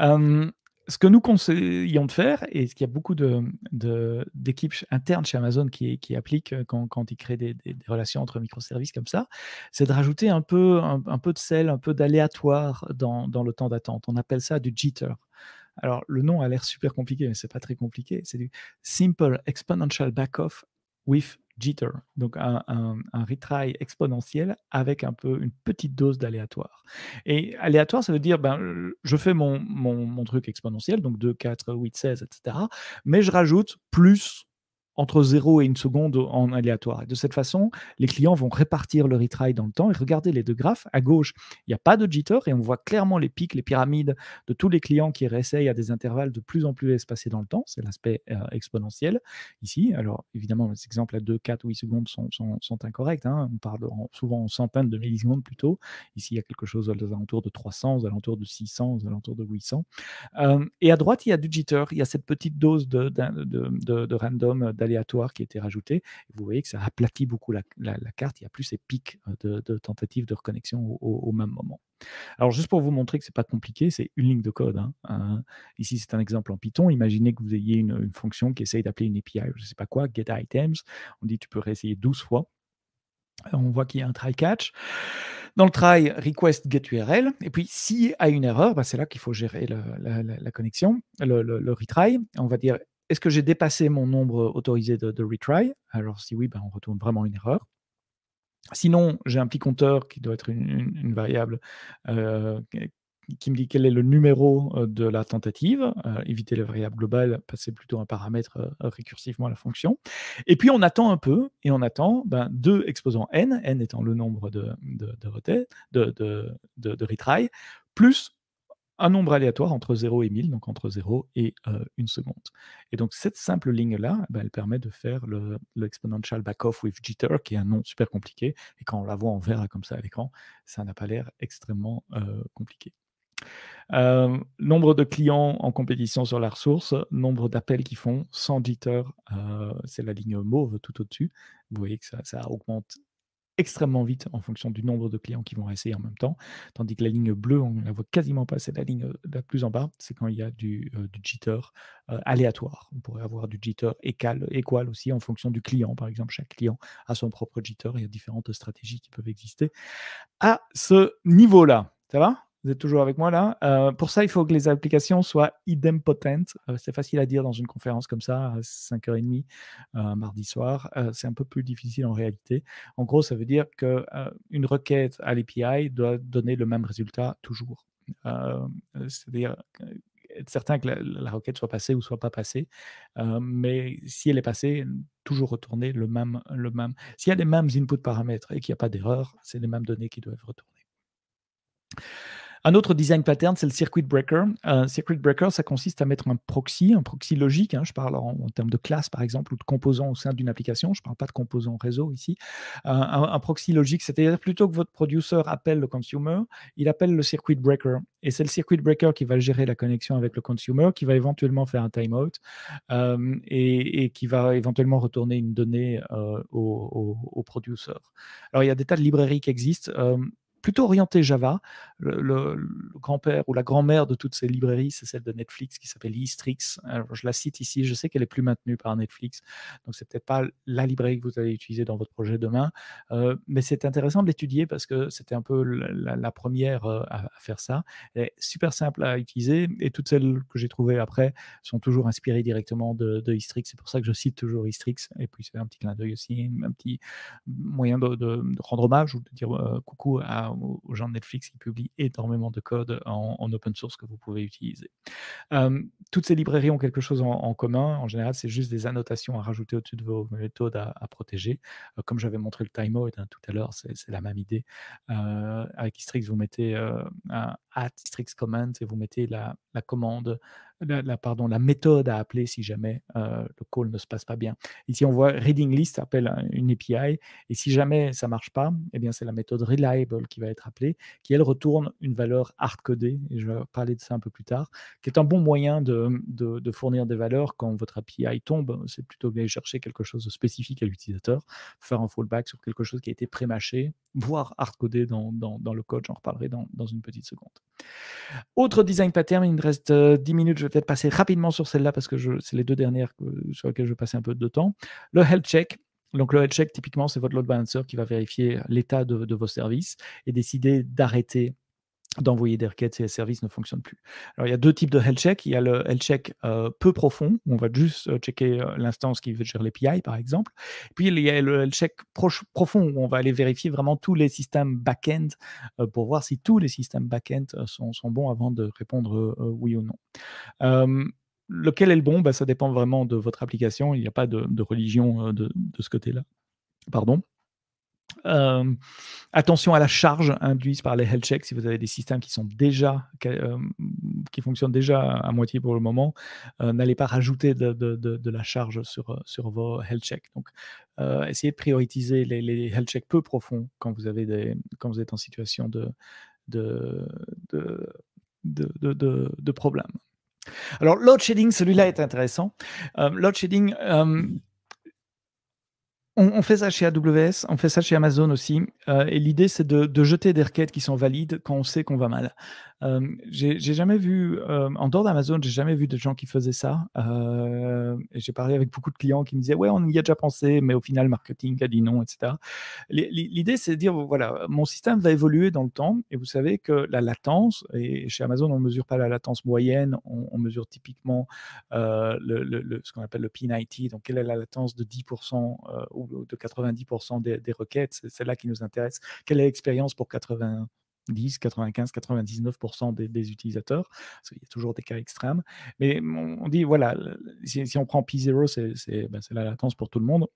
Euh, ce que nous conseillons de faire, et ce qu'il y a beaucoup d'équipes de, d'équipes internes chez Amazon qui, appliquent euh, quand, ils créent des, relations entre microservices comme ça, c'est de rajouter un peu, peu de sel, un peu d'aléatoire dans, le temps d'attente. On appelle ça du jitter. Alors, le nom a l'air super compliqué, mais ce n'est pas très compliqué. C'est du Simple Exponential Backoff with jitter, donc un, retry exponentiel avec un peu une petite dose d'aléatoire. Et aléatoire, ça veut dire ben, je fais mon, mon, mon, truc exponentiel, donc 2, 4, 8, 16, etc. Mais je rajoute plus entre 0 et 1 seconde en aléatoire. de cette façon, les clients vont répartir le retry dans le temps. Et regardez les deux graphes. À gauche, il n'y a pas de jitter et on voit clairement les pics, les pyramides de tous les clients qui réessayent à des intervalles de plus en plus espacés dans le temps. C'est l'aspect euh, exponentiel ici. Alors évidemment, les exemples à 2, 4, 8 secondes sont, incorrects. Hein. On parle souvent en centaines de millisecondes plutôt. Ici, il y a quelque chose aux alentours de 300, aux alentours de 600, aux alentours de 800. Euh, et à droite, il y a du jitter. Il y a cette petite dose de, de random aléatoire qui était rajouté. Vous voyez que ça aplatit beaucoup la, carte. Il y a plus ces pics euh, de, tentatives de reconnexion au, même moment. Alors, juste pour vous montrer que c'est pas compliqué, c'est une ligne de code. Hein, hein. ici, c'est un exemple en Python. Imaginez que vous ayez une, fonction qui essaye d'appeler une API, je ne sais pas quoi, getItems. On dit tu peux réessayer 12 fois. On voit qu'il y a un try-catch. Dans le try, request get URL. Et puis, s'il y a une erreur, bah, c'est là qu'il faut gérer la, connexion, le, le, retry. On va dire est-ce que j'ai dépassé mon nombre euh, autorisé de, retry Alors si oui, ben, on retourne vraiment une erreur. Sinon, j'ai un petit compteur qui doit être une, variable euh, qui me dit quel est le numéro euh, de la tentative. éviter la variable globale, passer plutôt un paramètre récursivement à la fonction. Et puis on attend un peu et on attend ben, deux exposants n, n étant le nombre de, de retry, plus un nombre aléatoire entre 0 et 1000, donc entre 0 et euh, une seconde. Et donc cette simple ligne-là, eh ben, elle permet de faire le, le exponential back-off with jitter, qui est un nom super compliqué, et quand on la voit en vert comme ça à l'écran, ça n'a pas l'air extrêmement euh, compliqué. Euh, nombre de clients en compétition sur la ressource, nombre d'appels qui font, sans jitter, c'est la ligne mauve tout au-dessus. Vous voyez que ça, ça augmente extrêmement vite en fonction du nombre de clients qui vont essayer en même temps, tandis que la ligne bleue, on ne la voit quasiment pas, c'est la ligne euh, la plus en bas, c'est quand il y a du, euh, jitter euh, aléatoire. On pourrait avoir du jitter équal aussi en fonction du client, par exemple, chaque client a son propre jitter, il y a différentes stratégies qui peuvent exister à ce niveau-là. Ça va vous êtes toujours avec moi là. Euh, pour ça, il faut que les applications soient idempotentes. Euh, c'est facile à dire dans une conférence comme ça, à 5h30, euh, mardi soir. Euh, c'est un peu plus difficile en réalité. En gros, ça veut dire qu'une une requête à l'API doit donner le même résultat toujours. c'est-à-dire être certain que la, requête soit passée ou soit pas passée. mais si elle est passée, toujours retourner le même. Le même. S'il y a les mêmes inputs paramètres et qu'il n'y a pas d'erreur, c'est les mêmes données qui doivent retourner. Un autre design pattern, c'est le circuit breaker. Un circuit breaker, ça consiste à mettre un proxy, un proxy logique. Hein. je parle en, termes de classe, par exemple, ou de composants au sein d'une application. Je ne parle pas de composants réseau ici. Euh, un, proxy logique, c'est-à-dire plutôt que votre producer appelle le consumer, il appelle le circuit breaker. Et c'est le circuit breaker qui va gérer la connexion avec le consumer, qui va éventuellement faire un timeout euh, et, qui va éventuellement retourner une donnée euh, au, au, producer. Alors, il y a des tas de librairies qui existent plutôt orienté Java. Le, grand-père ou la grand-mère de toutes ces librairies, c'est celle de Netflix qui s'appelle Eastrix. je la cite ici, je sais qu'elle est plus maintenue par Netflix, donc c'est peut-être pas la librairie que vous allez utiliser dans votre projet demain, euh, mais c'est intéressant de l'étudier parce que c'était un peu la, première euh, à, faire ça. Elle est super simple à utiliser et toutes celles que j'ai trouvées après sont toujours inspirées directement de, de Eastrix. C'est pour ça que je cite toujours Eastrix et puis c'est un petit clin d'œil aussi, un petit moyen de, rendre hommage ou de dire euh, coucou à aux, gens de Netflix, qui publient énormément de code en, open source que vous pouvez utiliser. Euh, toutes ces librairies ont quelque chose en, commun. En général, c'est juste des annotations à rajouter au-dessus de vos méthodes à, protéger. Euh, comme j'avais montré le timeout hein, tout à l'heure, c'est la même idée. Euh, avec Istrix, vous mettez un, at Strix Command et vous mettez la, commande, la, pardon, la méthode à appeler si jamais euh, le call ne se passe pas bien. Ici, on voit reading list appelle une API et si jamais ça marche pas, eh bien c'est la méthode reliable qui va être appelée, qui elle retourne une valeur hard-codée, et je vais parler de ça un peu plus tard, qui est un bon moyen de, fournir des valeurs quand votre API tombe. C'est plutôt bien chercher quelque chose de spécifique à l'utilisateur, faire un fallback sur quelque chose qui a été prémâché, voire hard-codé dans, le code, j'en reparlerai dans une petite seconde. Autre design pattern, il me reste 10 euh, minutes, je vais peut-être passer rapidement sur celle-là parce que c'est les deux dernières euh, sur lesquelles je vais passer un peu de temps. Le health check. Donc le health check, typiquement, c'est votre load balancer qui va vérifier l'état de, vos services et décider d'arrêter d'envoyer des requêtes si les services ne fonctionnent plus. Alors il y a deux types de health check. Il y a le health check euh, peu profond, où on va juste euh, checker euh, l'instance qui veut gère l'API par exemple. Puis il y a le health check profond, où on va aller vérifier vraiment tous les systèmes back-end pour voir si tous les systèmes back-end sont, bons avant de répondre oui ou non. lequel est le bon ben, Ça dépend vraiment de votre application. Il n'y a pas de, religion de ce côté-là. Pardon. Euh, attention à la charge induite par les health checks si vous avez des systèmes qui sont déjà euh, qui, fonctionnent déjà à moitié pour le moment. Euh, n'allez pas rajouter de, la charge sur, vos health checks. Donc, essayez de prioriser les, health checks peu profonds quand vous avez quand vous êtes en situation de de, de, problème. Alors, load shedding, celui-là est intéressant. load shedding on, fait ça chez AWS, on fait ça chez Amazon aussi. Euh, et l'idée, c'est de, de, jeter des requêtes qui sont valides quand on sait qu'on va mal j'ai jamais vu, en dehors d'Amazon, j'ai jamais vu de gens qui faisaient ça. j'ai parlé avec beaucoup de clients qui me disaient, ouais, on y a déjà pensé, mais au final, marketing a dit non, etc. L'idée, c'est de dire, voilà, mon système va évoluer dans le temps, et vous savez que la latence, et chez Amazon, on ne mesure pas la latence moyenne, on, mesure typiquement le, ce qu'on appelle le P90, donc quelle est la latence de 10% euh, ou de 90% des, des requêtes, c'est là qui nous intéresse. Quelle est l'expérience pour 80 10, 95, 99% des, utilisateurs, parce qu'il y a toujours des cas extrêmes. Mais on, dit, voilà, si, on prend P0, ben, c'est la latence pour tout le monde.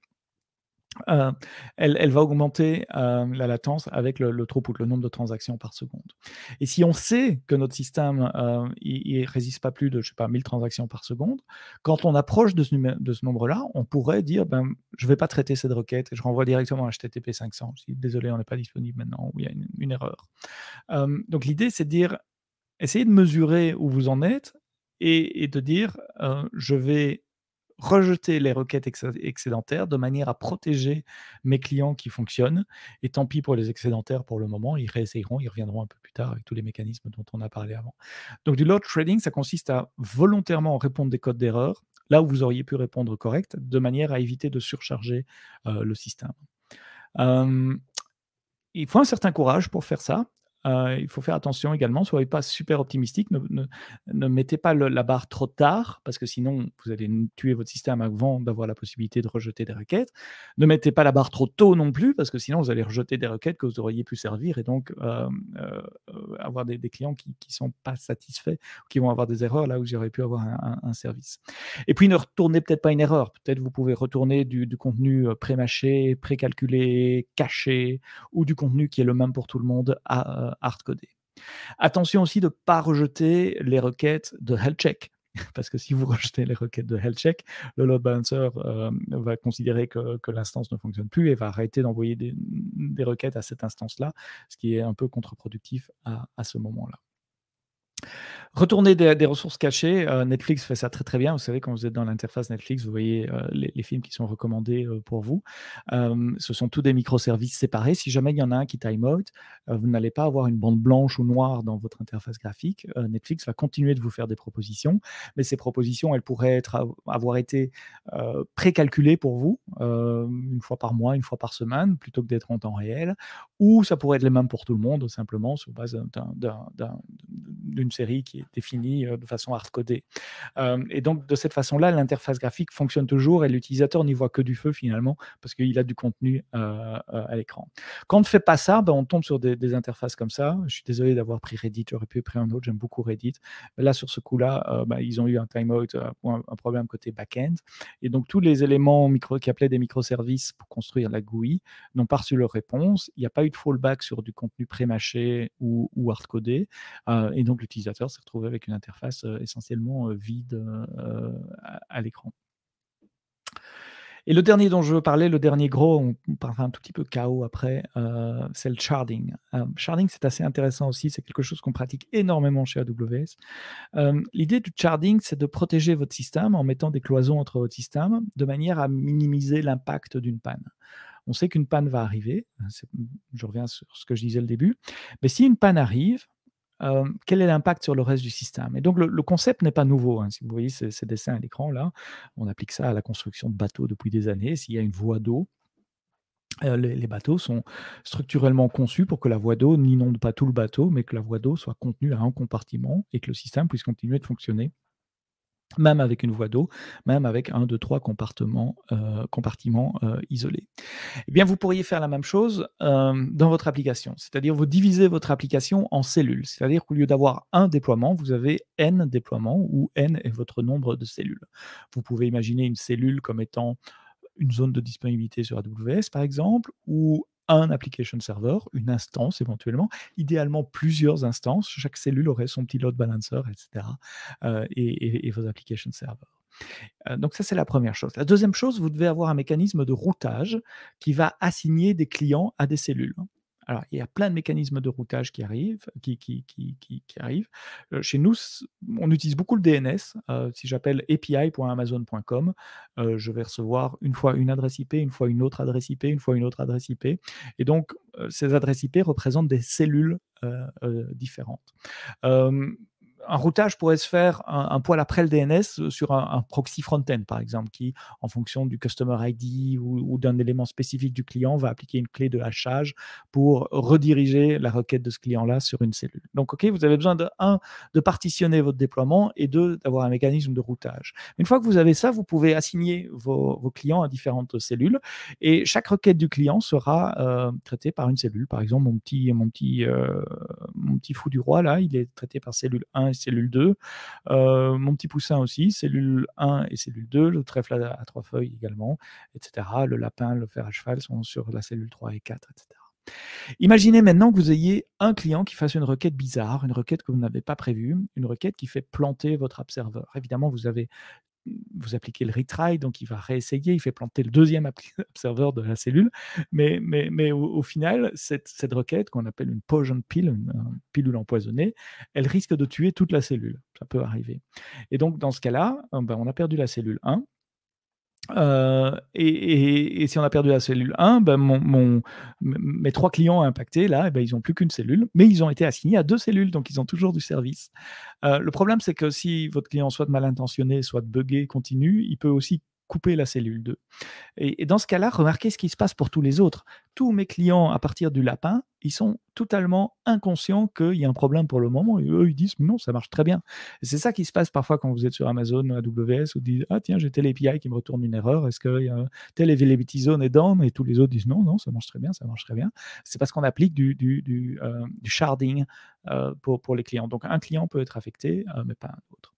Euh, elle, va augmenter euh, la latence avec le, throughput, le nombre de transactions par seconde. Et si on sait que notre système ne euh, résiste pas plus de je sais pas 1000 transactions par seconde, quand on approche de ce, de ce nombre-là, on pourrait dire ben je vais pas traiter cette requête et je renvoie directement à HTTP 500. désolé, on n'est pas disponible maintenant ou il y a une, erreur. donc l'idée c'est de dire essayez de mesurer où vous en êtes et, et de dire je vais rejeter les requêtes excédentaires de manière à protéger mes clients qui fonctionnent. Et tant pis pour les excédentaires pour le moment, ils réessayeront, ils reviendront un peu plus tard avec tous les mécanismes dont on a parlé avant. Donc du load trading, ça consiste à volontairement répondre des codes d'erreur là où vous auriez pu répondre correct, de manière à éviter de surcharger euh, le système. il faut un certain courage pour faire ça. Euh, il faut faire attention également, soyez pas super optimistique, ne, mettez pas la barre trop tard, parce que sinon vous allez tuer votre système avant d'avoir la possibilité de rejeter des requêtes. Ne mettez pas la barre trop tôt non plus, parce que sinon vous allez rejeter des requêtes que vous auriez pu servir et donc euh, euh, avoir des, clients qui ne sont pas satisfaits, qui vont avoir des erreurs là où j'aurais pu avoir un, service. Et puis ne retournez peut-être pas une erreur, peut-être vous pouvez retourner du, contenu pré-mâché, pré-calculé, caché, ou du contenu qui est le même pour tout le monde à Attention aussi de ne pas rejeter les requêtes de health check parce que si vous rejetez les requêtes de health check, le load balancer euh, va considérer que, l'instance ne fonctionne plus et va arrêter d'envoyer des, requêtes à cette instance-là, ce qui est un peu contre-productif à ce moment-là. Retourner des, des ressources cachées, euh, Netflix fait ça très très bien. Vous savez, quand vous êtes dans l'interface Netflix, vous voyez euh, les, films qui sont recommandés euh, pour vous. ce sont tous des microservices séparés. Si jamais il y en a un qui time out, vous n'allez pas avoir une bande blanche ou noire dans votre interface graphique. Netflix va continuer de vous faire des propositions, mais ces propositions, elles pourraient être, avoir été précalculées pour vous, une fois par mois, une fois par semaine, plutôt que d'être en temps réel. Ou ça pourrait être les mêmes pour tout le monde, simplement, sur base d'une série qui est définie euh, de façon hard-codée. Euh, et donc, de cette façon-là, l'interface graphique fonctionne toujours et l'utilisateur n'y voit que du feu finalement parce qu'il a du contenu euh, à l'écran. Quand on ne fait pas ça, ben, on tombe sur des, interfaces comme ça. Je suis désolé d'avoir pris Reddit, j'aurais pu prendre un autre, j'aime beaucoup Reddit. là, sur ce coup-là, ben, ils ont eu un timeout un, problème côté back-end. Et donc, tous les éléments micro, qui appelaient des microservices pour construire la GUI n'ont pas reçu leur réponse. Il n'y a pas eu de fallback sur du contenu pré-mâché ou, ou hard-codé. et donc, l'utilisateur s'est retrouvé avec une interface essentiellement vide à, l'écran. Et le dernier dont je veux parler, le dernier gros, on un tout petit peu chaos après, euh, c'est le sharding. Euh, sharding, c'est assez intéressant aussi, c'est quelque chose qu'on pratique énormément chez AWS. L'idée du sharding, c'est de protéger votre système en mettant des cloisons entre votre système de manière à minimiser l'impact d'une panne. On sait qu'une panne va arriver, je reviens sur ce que je disais au début, mais si une panne arrive, quel est l'impact sur le reste du système Et donc, le, concept n'est pas nouveau. Hein. Si vous voyez ces, dessins à l'écran, là, on applique ça à la construction de bateaux depuis des années. S'il y a une voie d'eau, les, les, bateaux sont structurellement conçus pour que la voie d'eau n'inonde pas tout le bateau, mais que la voie d'eau soit contenue à un compartiment et que le système puisse continuer de fonctionner même avec une voie d'eau, même avec un, deux, trois euh, compartiments, compartiments euh, isolés. Eh bien, vous pourriez faire la même chose euh, dans votre application, c'est-à-dire vous divisez votre application en cellules, c'est-à-dire qu'au lieu d'avoir un déploiement, vous avez n déploiements, où n est votre nombre de cellules. Vous pouvez imaginer une cellule comme étant une zone de disponibilité sur AWS, par exemple, ou un application server, une instance éventuellement, idéalement plusieurs instances. Chaque cellule aurait son petit load balancer, etc. Euh, et, vos application server. Euh, donc ça, c'est la première chose. La deuxième chose, vous devez avoir un mécanisme de routage qui va assigner des clients à des cellules. Alors, il y a plein de mécanismes de routage qui arrivent. Qui, arrivent. Euh, chez nous, on utilise beaucoup le DNS. Euh, si j'appelle api.amazon.com, euh, je vais recevoir une fois une adresse IP, une fois une autre adresse IP, une fois une autre adresse IP. Et donc, ces adresses IP représentent des cellules différentes un routage pourrait se faire un, poil après le DNS euh, sur un, proxy front-end, par exemple, qui, en fonction du Customer ID ou, d'un élément spécifique du client, va appliquer une clé de hachage pour rediriger la requête de ce client-là sur une cellule. Donc, OK, vous avez besoin de, un, de partitionner votre déploiement et deux, d'avoir un mécanisme de routage. Une fois que vous avez ça, vous pouvez assigner vos, clients à différentes cellules et chaque requête du client sera euh, traitée par une cellule. Par exemple, mon petit, mon, petit, euh, mon petit fou du roi, là, il est traité par cellule 1 cellule 2. Euh, mon petit poussin aussi, cellule 1 et cellule 2. Le trèfle à, trois feuilles également, etc. Le lapin, le fer à cheval sont sur la cellule 3 et 4, etc. Imaginez maintenant que vous ayez un client qui fasse une requête bizarre, une requête que vous n'avez pas prévue, une requête qui fait planter votre observeur. Évidemment, vous avez vous appliquez le retry, donc il va réessayer, il fait planter le deuxième serveur de la cellule. Mais, au, final, cette, cette requête qu'on appelle une poison pill, une, pilule empoisonnée, elle risque de tuer toute la cellule. Ça peut arriver. Et donc, dans ce cas-là, euh, ben, on a perdu la cellule 1. Euh, et, si on a perdu la cellule 1, ben mon, mes trois clients impactés, là, eh ben ils n'ont plus qu'une cellule, mais ils ont été assignés à deux cellules, donc ils ont toujours du service. Euh, le problème, c'est que si votre client, soit mal intentionné, soit bugué, continue, il peut aussi couper la cellule 2. Et, dans ce cas-là, remarquez ce qui se passe pour tous les autres. Tous mes clients, à partir du lapin, ils sont totalement inconscients qu'il y a un problème pour le moment. Et eux, ils disent, non, ça marche très bien. C'est ça qui se passe parfois quand vous êtes sur Amazon, AWS, ou disent « ah tiens, j'ai tel API qui me retourne une erreur, est-ce que a tel availability zone est down Et tous les autres disent, non, non, ça marche très bien, ça marche très bien. C'est parce qu'on applique du, euh, sharding euh, pour, pour les clients. Donc un client peut être affecté, euh, mais pas un autre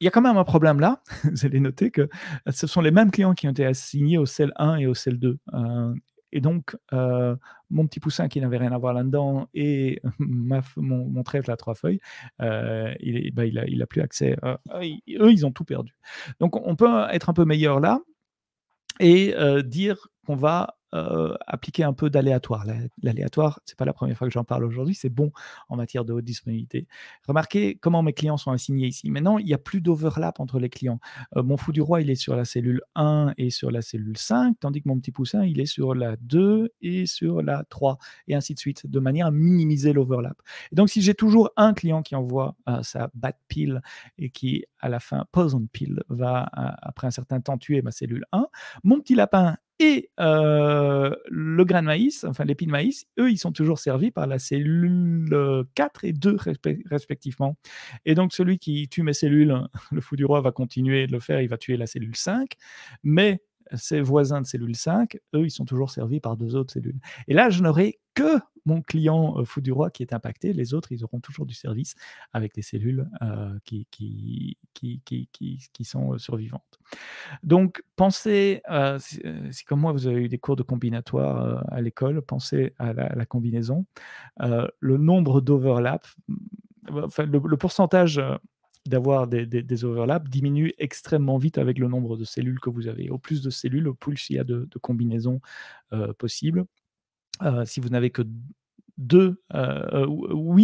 il y a quand même un problème là. Vous allez noter que euh, ce sont les mêmes clients qui ont été assignés au CEL 1 et au CEL 2. Euh, et donc, euh, mon petit poussin qui n'avait rien à voir là-dedans et ma, mon, trèfle à trois feuilles, il, n'a bah, il, a, plus accès. eux, ils ont tout perdu. Donc, on peut être un peu meilleur là et dire qu'on va euh, appliquer un peu d'aléatoire. L'aléatoire, c'est pas la première fois que j'en parle aujourd'hui, c'est bon en matière de haute disponibilité. Remarquez comment mes clients sont assignés ici. Maintenant, il n'y a plus d'overlap entre les clients. Euh, mon fou du roi, il est sur la cellule 1 et sur la cellule 5, tandis que mon petit poussin, il est sur la 2 et sur la 3, et ainsi de suite, de manière à minimiser l'overlap. donc, si j'ai toujours un client qui envoie euh, sa bat pile et qui, à la fin, pose on pile, va après un certain temps tuer ma cellule 1, mon petit lapin et euh, le grain de maïs, enfin l'épi de maïs, eux, ils sont toujours servis par la cellule 4 euh, et 2 respectivement. Et donc celui qui tue mes cellules, le fou du roi va continuer de le faire, il va tuer la cellule 5. Mais ces voisins de cellule 5, eux, ils sont toujours servis par deux autres cellules. Et là, je n'aurai que mon client euh, fou du roi qui est impacté. Les autres, ils auront toujours du service avec des cellules euh, qui, sont euh, survivantes. Donc, pensez, si, comme moi, vous avez eu des cours de combinatoire à l'école, pensez à la, combinaison. le nombre d'overlaps, le pourcentage d'avoir des, overlaps diminue extrêmement vite avec le nombre de cellules que vous avez. Au plus de cellules, au plus il y a de, combinaisons euh, possibles. Euh, si vous n'avez que deux, euh,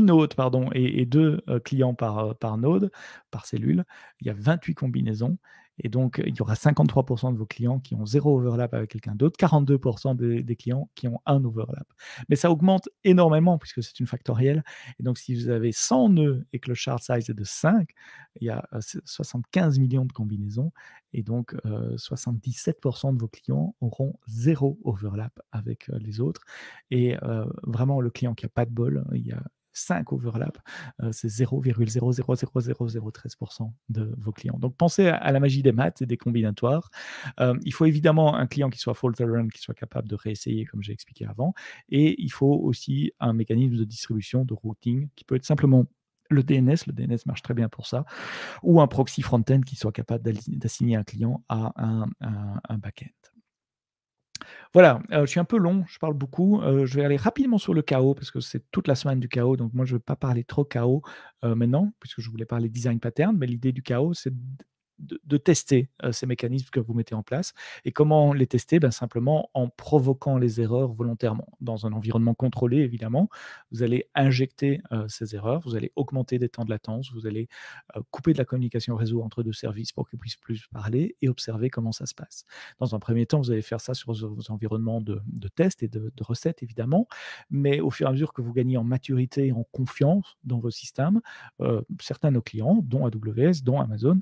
nodes pardon, et, et deux clients par, par node, par cellule, il y a 28 combinaisons et donc, il y aura 53% de vos clients qui ont zéro overlap avec quelqu'un d'autre, 42% des, clients qui ont un overlap. Mais ça augmente énormément puisque c'est une factorielle. Et donc, si vous avez 100 nœuds et que le chart size est de 5, il y a 75 euh, millions de combinaisons. Et donc, 77% euh, de vos clients auront zéro overlap avec euh, les autres. Et vraiment, le client qui n'a pas de bol, il y a 5 overlaps, euh, c'est 0,000013% de vos clients. Donc pensez à, la magie des maths et des combinatoires. Euh, il faut évidemment un client qui soit fault tolerant, qui soit capable de réessayer, comme j'ai expliqué avant, et il faut aussi un mécanisme de distribution, de routing, qui peut être simplement le DNS, le DNS marche très bien pour ça, ou un proxy front-end qui soit capable d'assigner un client à un, un back-end. Voilà, euh, je suis un peu long, je parle beaucoup. Euh, je vais aller rapidement sur le chaos parce que c'est toute la semaine du chaos. Donc moi, je ne vais pas parler trop chaos euh, maintenant puisque je voulais parler design pattern. Mais l'idée du chaos, c'est de, tester euh, ces mécanismes que vous mettez en place. Et comment les tester ben, Simplement en provoquant les erreurs volontairement. Dans un environnement contrôlé, évidemment, vous allez injecter euh, ces erreurs, vous allez augmenter des temps de latence, vous allez euh, couper de la communication réseau entre deux services pour qu'ils puissent plus parler et observer comment ça se passe. Dans un premier temps, vous allez faire ça sur vos environnements de, de test et de, de recettes, évidemment. Mais au fur et à mesure que vous gagnez en maturité et en confiance dans vos systèmes, certains de nos clients, dont AWS, dont Amazon,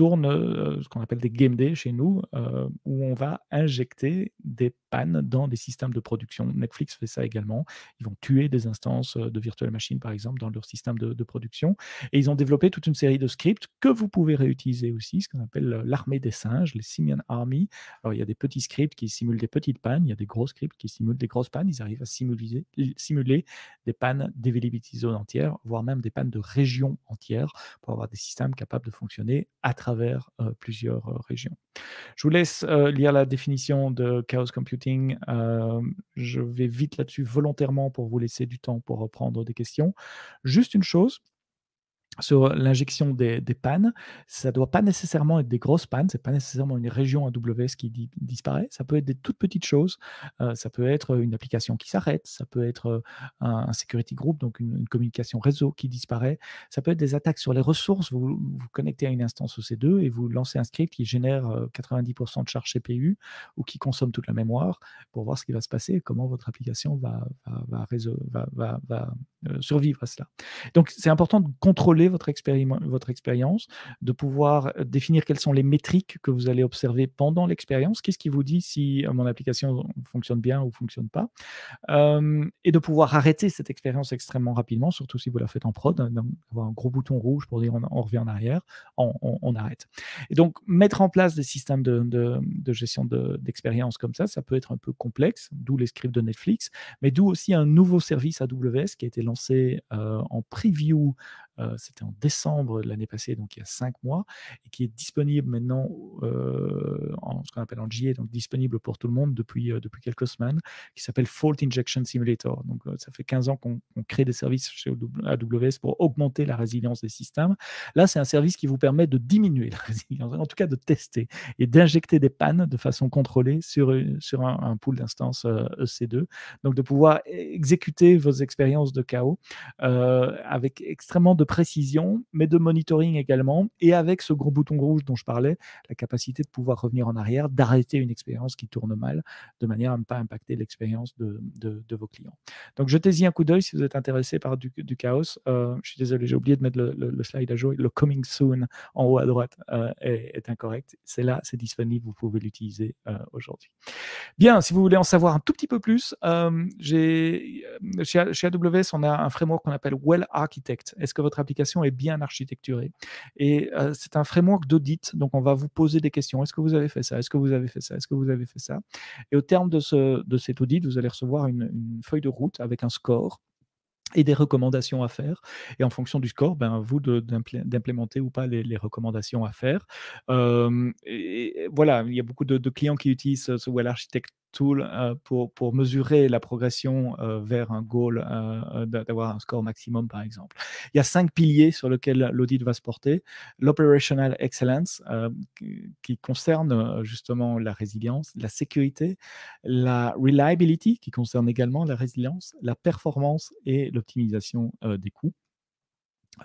tourne euh, ce qu'on appelle des game days chez nous, euh, où on va injecter des pannes dans des systèmes de production. Netflix fait ça également. Ils vont tuer des instances euh, de virtual machine, par exemple, dans leur système de, production. Et ils ont développé toute une série de scripts que vous pouvez réutiliser aussi, ce qu'on appelle l'armée des singes, les Simian Army. Alors, il y a des petits scripts qui simulent des petites pannes, il y a des gros scripts qui simulent des grosses pannes. Ils arrivent à simuler, simuler des pannes d'availability zone entière, voire même des pannes de région entière, pour avoir des systèmes capables de fonctionner à travers travers euh, plusieurs euh, régions. Je vous laisse euh, lire la définition de Chaos Computing. je vais vite là-dessus volontairement pour vous laisser du temps pour reprendre des questions. Juste une chose, sur l'injection des, pannes. Ça ne doit pas nécessairement être des grosses pannes, ce n'est pas nécessairement une région AWS qui disparaît, ça peut être des toutes petites choses, euh, ça peut être une application qui s'arrête, ça peut être euh, un, security group, donc une, communication réseau qui disparaît, ça peut être des attaques sur les ressources, vous vous connectez à une instance OC2 et vous lancez un script qui génère 90% euh, de charge CPU ou qui consomme toute la mémoire pour voir ce qui va se passer et comment votre application va, va, survivre à cela. Donc c'est important de contrôler votre, votre expérience, de pouvoir euh, définir quelles sont les métriques que vous allez observer pendant l'expérience, qu'est-ce qui vous dit si euh, mon application fonctionne bien ou fonctionne pas, euh, et de pouvoir arrêter cette expérience extrêmement rapidement, surtout si vous la faites en prod, hein, avoir un gros bouton rouge pour dire on, revient en arrière, on, arrête. Et donc mettre en place des systèmes de, de gestion d'expérience comme ça, ça peut être un peu complexe, d'où les scripts de Netflix, mais d'où aussi un nouveau service AWS qui a été lancé en preview euh, c'était en décembre de l'année passée, donc il y a cinq mois, et qui est disponible maintenant euh, en ce qu'on appelle en JA, donc disponible pour tout le monde depuis, euh, depuis quelques semaines, qui s'appelle Fault Injection Simulator. Donc ça fait 15 ans qu'on crée des services chez AWS pour augmenter la résilience des systèmes. Là, c'est un service qui vous permet de diminuer la résilience, en tout cas de tester et d'injecter des pannes de façon contrôlée sur, sur un, un pool d'instances EC2. E donc de pouvoir exécuter vos expériences de chaos avec extrêmement de précision, mais de monitoring également, et avec ce gros bouton rouge dont je parlais, la capacité de pouvoir revenir en arrière, d'arrêter une expérience qui tourne mal, de manière à ne pas impacter l'expérience de, vos clients. Donc jetez-y un coup d'œil si vous êtes intéressé par du, du chaos. Euh, je suis désolé, j'ai oublié de mettre le, slide à jour. Le coming soon en haut à droite euh, est, incorrect. C'est là, c'est disponible, vous pouvez l'utiliser euh, aujourd'hui. Bien, si vous voulez en savoir un tout petit peu plus, j'ai, chez, chez AWS, on a un framework qu'on appelle Well Architect. Est-ce que votre application est bien architecturée. Et euh, c'est un framework d'audit, donc on va vous poser des questions. Est-ce que vous avez fait ça Est-ce que vous avez fait ça Est-ce que vous avez fait ça Et au terme de, ce, de cet audit, vous allez recevoir une, une feuille de route avec un score et des recommandations à faire. Et en fonction du score, ben, vous d'implémenter ou pas les, recommandations à faire. voilà, il y a beaucoup de, clients qui utilisent ce Well Architect Tool pour, mesurer la progression vers un goal, d'avoir un score maximum, par exemple. Il y a cinq piliers sur lesquels l'audit va se porter. L'operational excellence, qui concerne justement la résilience, la sécurité, la reliability, qui concerne également la résilience, la performance et le optimisation euh, des coûts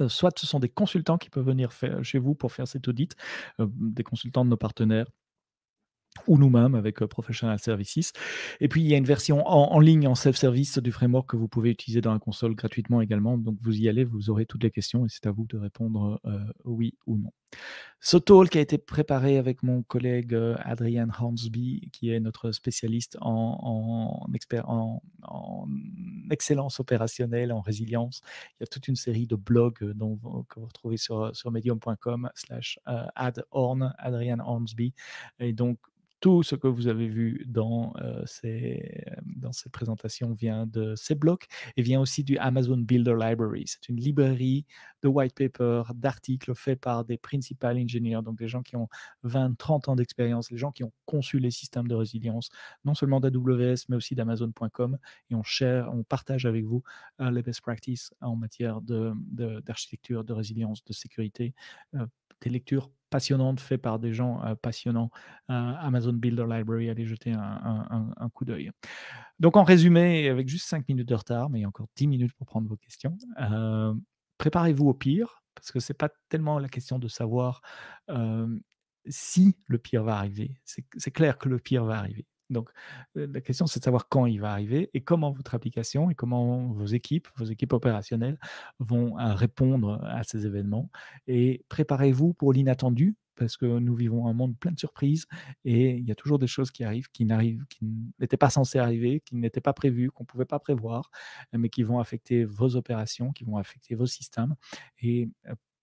euh, soit ce sont des consultants qui peuvent venir chez vous pour faire cet audit, euh, des consultants de nos partenaires ou nous-mêmes avec Professional Services. Et puis, il y a une version en, ligne, en self-service du framework que vous pouvez utiliser dans la console gratuitement également. Donc, vous y allez, vous aurez toutes les questions et c'est à vous de répondre oui ou non. Ce talk a été préparé avec mon collègue euh, Adrian Hornsby, qui est notre spécialiste en, expert, en, excellence opérationnelle, en résilience. Il y a toute une série de blogs euh, dont, que vous retrouvez sur, sur medium.com slash euh, adhorn, Adrian Hornsby. Et donc, tout ce que vous avez vu dans, euh, euh, dans cette présentation vient de ces blocs et vient aussi du Amazon Builder Library. C'est une librairie de white papers, d'articles faits par des principales ingénieurs, donc des gens qui ont 20, 30 ans d'expérience, des gens qui ont conçu les systèmes de résilience, non seulement d'AWS, mais aussi d'Amazon.com. Et on, share, on partage avec vous euh, les best practices en matière d'architecture, de, résilience, de sécurité. des lectures passionnante, fait par des gens passionnants. Amazon Builder Library, allez jeter un, un coup d'œil. Donc en résumé, avec juste 5 minutes de retard, mais il y a encore 10 minutes pour prendre vos questions, préparez-vous au pire, parce que ce n'est pas tellement la question de savoir si le pire va arriver. C'est clair que le pire va arriver. Donc, la question, c'est de savoir quand il va arriver et comment votre application et comment vos équipes, vos équipes opérationnelles vont répondre à ces événements. Et préparez-vous pour l'inattendu parce que nous vivons un monde plein de surprises et il y a toujours des choses qui arrivent, qui n'arrivent, qui n'étaient pas censées arriver, qui n'étaient pas prévues, qu'on ne pouvait pas prévoir, mais qui vont affecter vos opérations, qui vont affecter vos systèmes. Et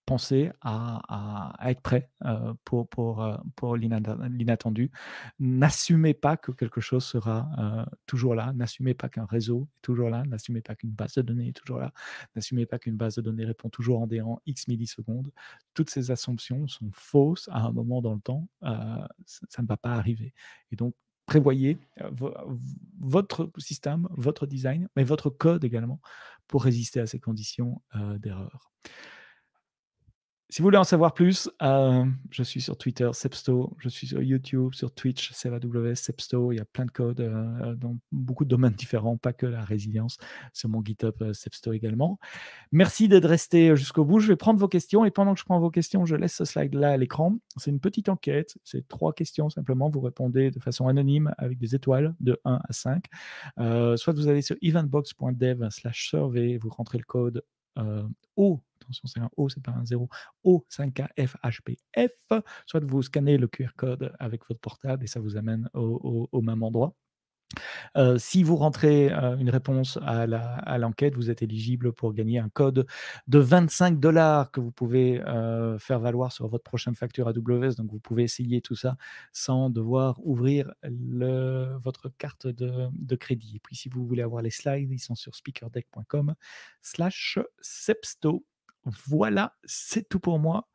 penser à, être prêt euh, pour, pour, euh, pour l'inattendu. N'assumez pas que quelque chose sera euh, toujours là. N'assumez pas qu'un réseau est toujours là. N'assumez pas qu'une base de données est toujours là. N'assumez pas qu'une base de données répond toujours en des X millisecondes. Toutes ces assumptions sont fausses à un moment dans le temps. ça ne va pas arriver. Et donc, prévoyez votre système, votre design, mais votre code également pour résister à ces conditions d'erreur. Si vous voulez en savoir plus, euh, je suis sur Twitter, Sepsto, je suis sur YouTube, sur Twitch, SevaW, Sepsto, il y a plein de codes euh, dans beaucoup de domaines différents, pas que la résilience, sur mon GitHub, euh, Sepsto également. Merci d'être resté jusqu'au bout, je vais prendre vos questions et pendant que je prends vos questions, je laisse ce slide-là à l'écran. C'est une petite enquête, c'est trois questions simplement, vous répondez de façon anonyme avec des étoiles de 1 à 5. soit vous allez sur eventbox.dev slash survey, vous rentrez le code euh, o, attention c'est un O, c'est pas un 0, O5KFHPF, soit vous scannez le QR code avec votre portable et ça vous amène au même endroit. Euh, si vous rentrez euh, une réponse à l'enquête, vous êtes éligible pour gagner un code de 25 dollars que vous pouvez euh, faire valoir sur votre prochaine facture AWS. Donc, vous pouvez essayer tout ça sans devoir ouvrir le, votre carte de, de, crédit. Et puis, si vous voulez avoir les slides, ils sont sur speakerdeck.com slash sepsto. Voilà, c'est tout pour moi.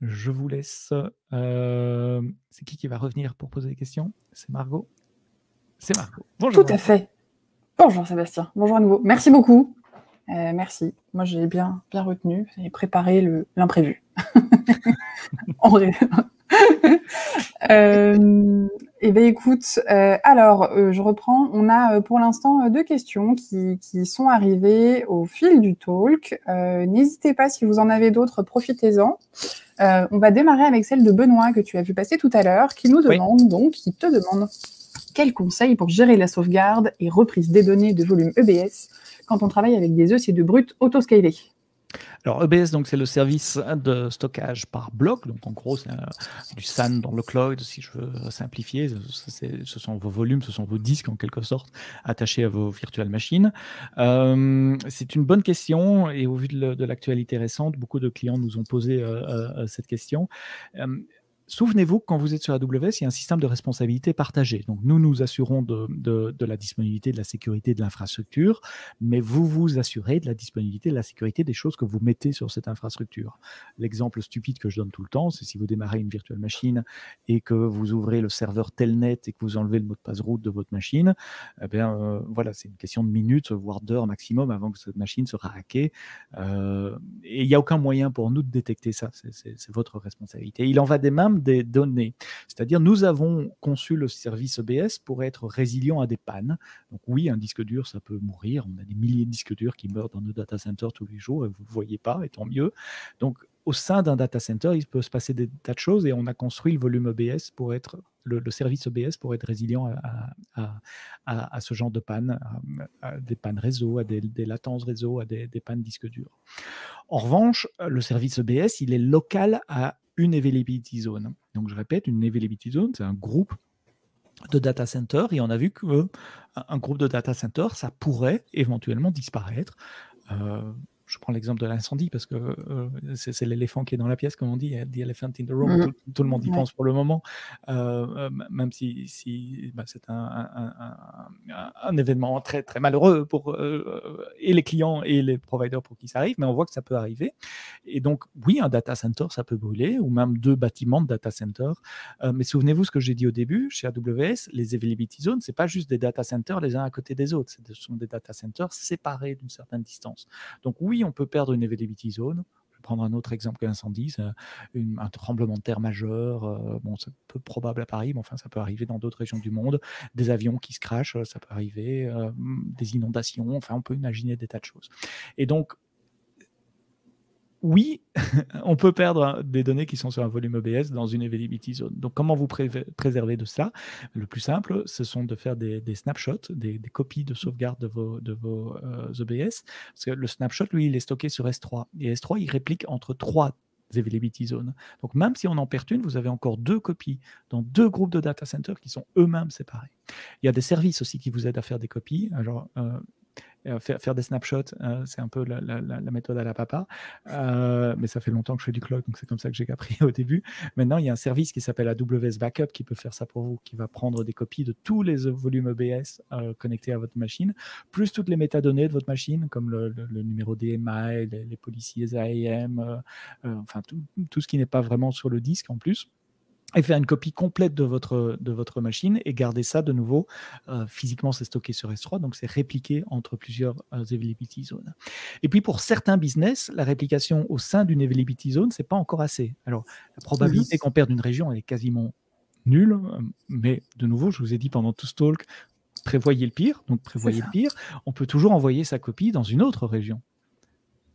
Je vous laisse. c'est qui qui va revenir pour poser des questions C'est Margot c'est Marco. Bonjour. Tout à fait. Bonjour Sébastien. Bonjour à nouveau. Merci beaucoup. Euh, merci. Moi, j'ai bien, bien retenu. et préparé l'imprévu. en vrai. Euh, eh bien, écoute, euh, alors, je reprends. On a pour l'instant deux questions qui, sont arrivées au fil du talk. N'hésitez pas, si vous en avez d'autres, profitez-en. on va démarrer avec celle de Benoît que tu as vu passer tout à l'heure, qui nous demande donc, qui te demande quels conseils pour gérer la sauvegarde et reprise des données de volume EBS quand on travaille avec des ec brut auto autoscalés alors EBS, donc c'est le service de stockage par bloc, donc en gros c'est euh, du SAN dans le cloud, si je veux simplifier. Ce sont vos volumes, ce sont vos disques en quelque sorte attachés à vos virtual machines. Euh, c'est une bonne question et au vu de l'actualité récente, beaucoup de clients nous ont posé euh, cette question. Souvenez-vous que quand vous êtes sur AWS, il y a un système de responsabilité partagée. Donc, nous nous assurons de, de, la disponibilité, de la sécurité de l'infrastructure, mais vous vous assurez de la disponibilité, de la sécurité des choses que vous mettez sur cette infrastructure. L'exemple stupide que je donne tout le temps, c'est si vous démarrez une virtuelle machine et que vous ouvrez le serveur Telnet et que vous enlevez le mot de passe route de votre machine, eh euh, voilà, c'est une question de minutes, voire d'heures maximum avant que cette machine sera hackée. Euh, et il n'y a aucun moyen pour nous de détecter ça. C'est votre responsabilité. Il en va des mêmes des données. C'est-à-dire, nous avons conçu le service OBS e pour être résilient à des pannes. Donc oui, un disque dur, ça peut mourir. On a des milliers de disques durs qui meurent dans nos data centers tous les jours et vous ne voyez pas, et tant mieux. Donc au sein d'un data center, il peut se passer des tas de choses et on a construit le volume OBS e pour être le, service obs e pour être résilient à, ce genre de panne, à, des pannes réseau, à des, latences réseau, à des, des pannes disque dur. En revanche, le service OBS, il est local à une availability zone. Donc je répète, une availability zone, c'est un groupe de data center et on a vu qu'un euh, groupe de data center, ça pourrait éventuellement disparaître. Euh, je prends l'exemple de l'incendie parce que euh, c'est l'éléphant qui est dans la pièce, comme on dit, the elephant in the room, mm-hmm. tout, le monde y pense pour le moment, euh, euh, même si, bah, c'est un, un, événement très, très malheureux pour et les clients et les providers pour qui ça arrive, mais on voit que ça peut arriver. Et donc, oui, un data center, ça peut brûler, ou même deux bâtiments de data center. mais souvenez-vous ce que j'ai dit au début, chez AWS, les availability zones, c'est pas juste des data centers les uns à côté des autres, ce sont des data centers séparés d'une certaine distance. Donc, oui, on peut perdre une availability zone. Je vais prendre un autre exemple qu'un incendie, un tremblement de terre majeur. Euh, bon, c'est peu probable à Paris, mais enfin, ça peut arriver dans d'autres régions du monde. Des avions qui se crachent, ça peut arriver. Euh, des inondations. Enfin, on peut imaginer des tas de choses. Et donc, oui, on peut perdre hein, des données qui sont sur un volume EBS dans une availability zone. Donc, comment vous préserver de ça Le plus simple, ce sont de faire des, snapshots, des, copies de sauvegarde de vos, OBS. EBS. Euh, Parce que le snapshot, lui, il est stocké sur S3. Et S3, il réplique entre trois availability zones. Donc, même si on en perd une, vous avez encore deux copies dans deux groupes de data centers qui sont eux-mêmes séparés. Il y a des services aussi qui vous aident à faire des copies. Alors, euh, euh, faire, des snapshots, hein, c'est un peu la, méthode à la papa. Euh, mais ça fait longtemps que je fais du cloud, donc c'est comme ça que j'ai appris au début. Maintenant, il y a un service qui s'appelle AWS Backup qui peut faire ça pour vous, qui va prendre des copies de tous les volumes EBS euh, connectés à votre machine, plus toutes les métadonnées de votre machine, comme le, numéro DMI, les, les policiers AIM, enfin tout, ce qui n'est pas vraiment sur le disque en plus et faire une copie complète de votre, de votre machine et garder ça de nouveau. Euh, physiquement, c'est stocké sur S3, donc c'est répliqué entre plusieurs euh, availability zones. Et puis pour certains business, la réplication au sein d'une availability zone, c'est pas encore assez. Alors la probabilité qu'on perde une région, elle est quasiment nulle, mais de nouveau, je vous ai dit pendant tout ce talk, prévoyez le pire, donc prévoyez le pire, on peut toujours envoyer sa copie dans une autre région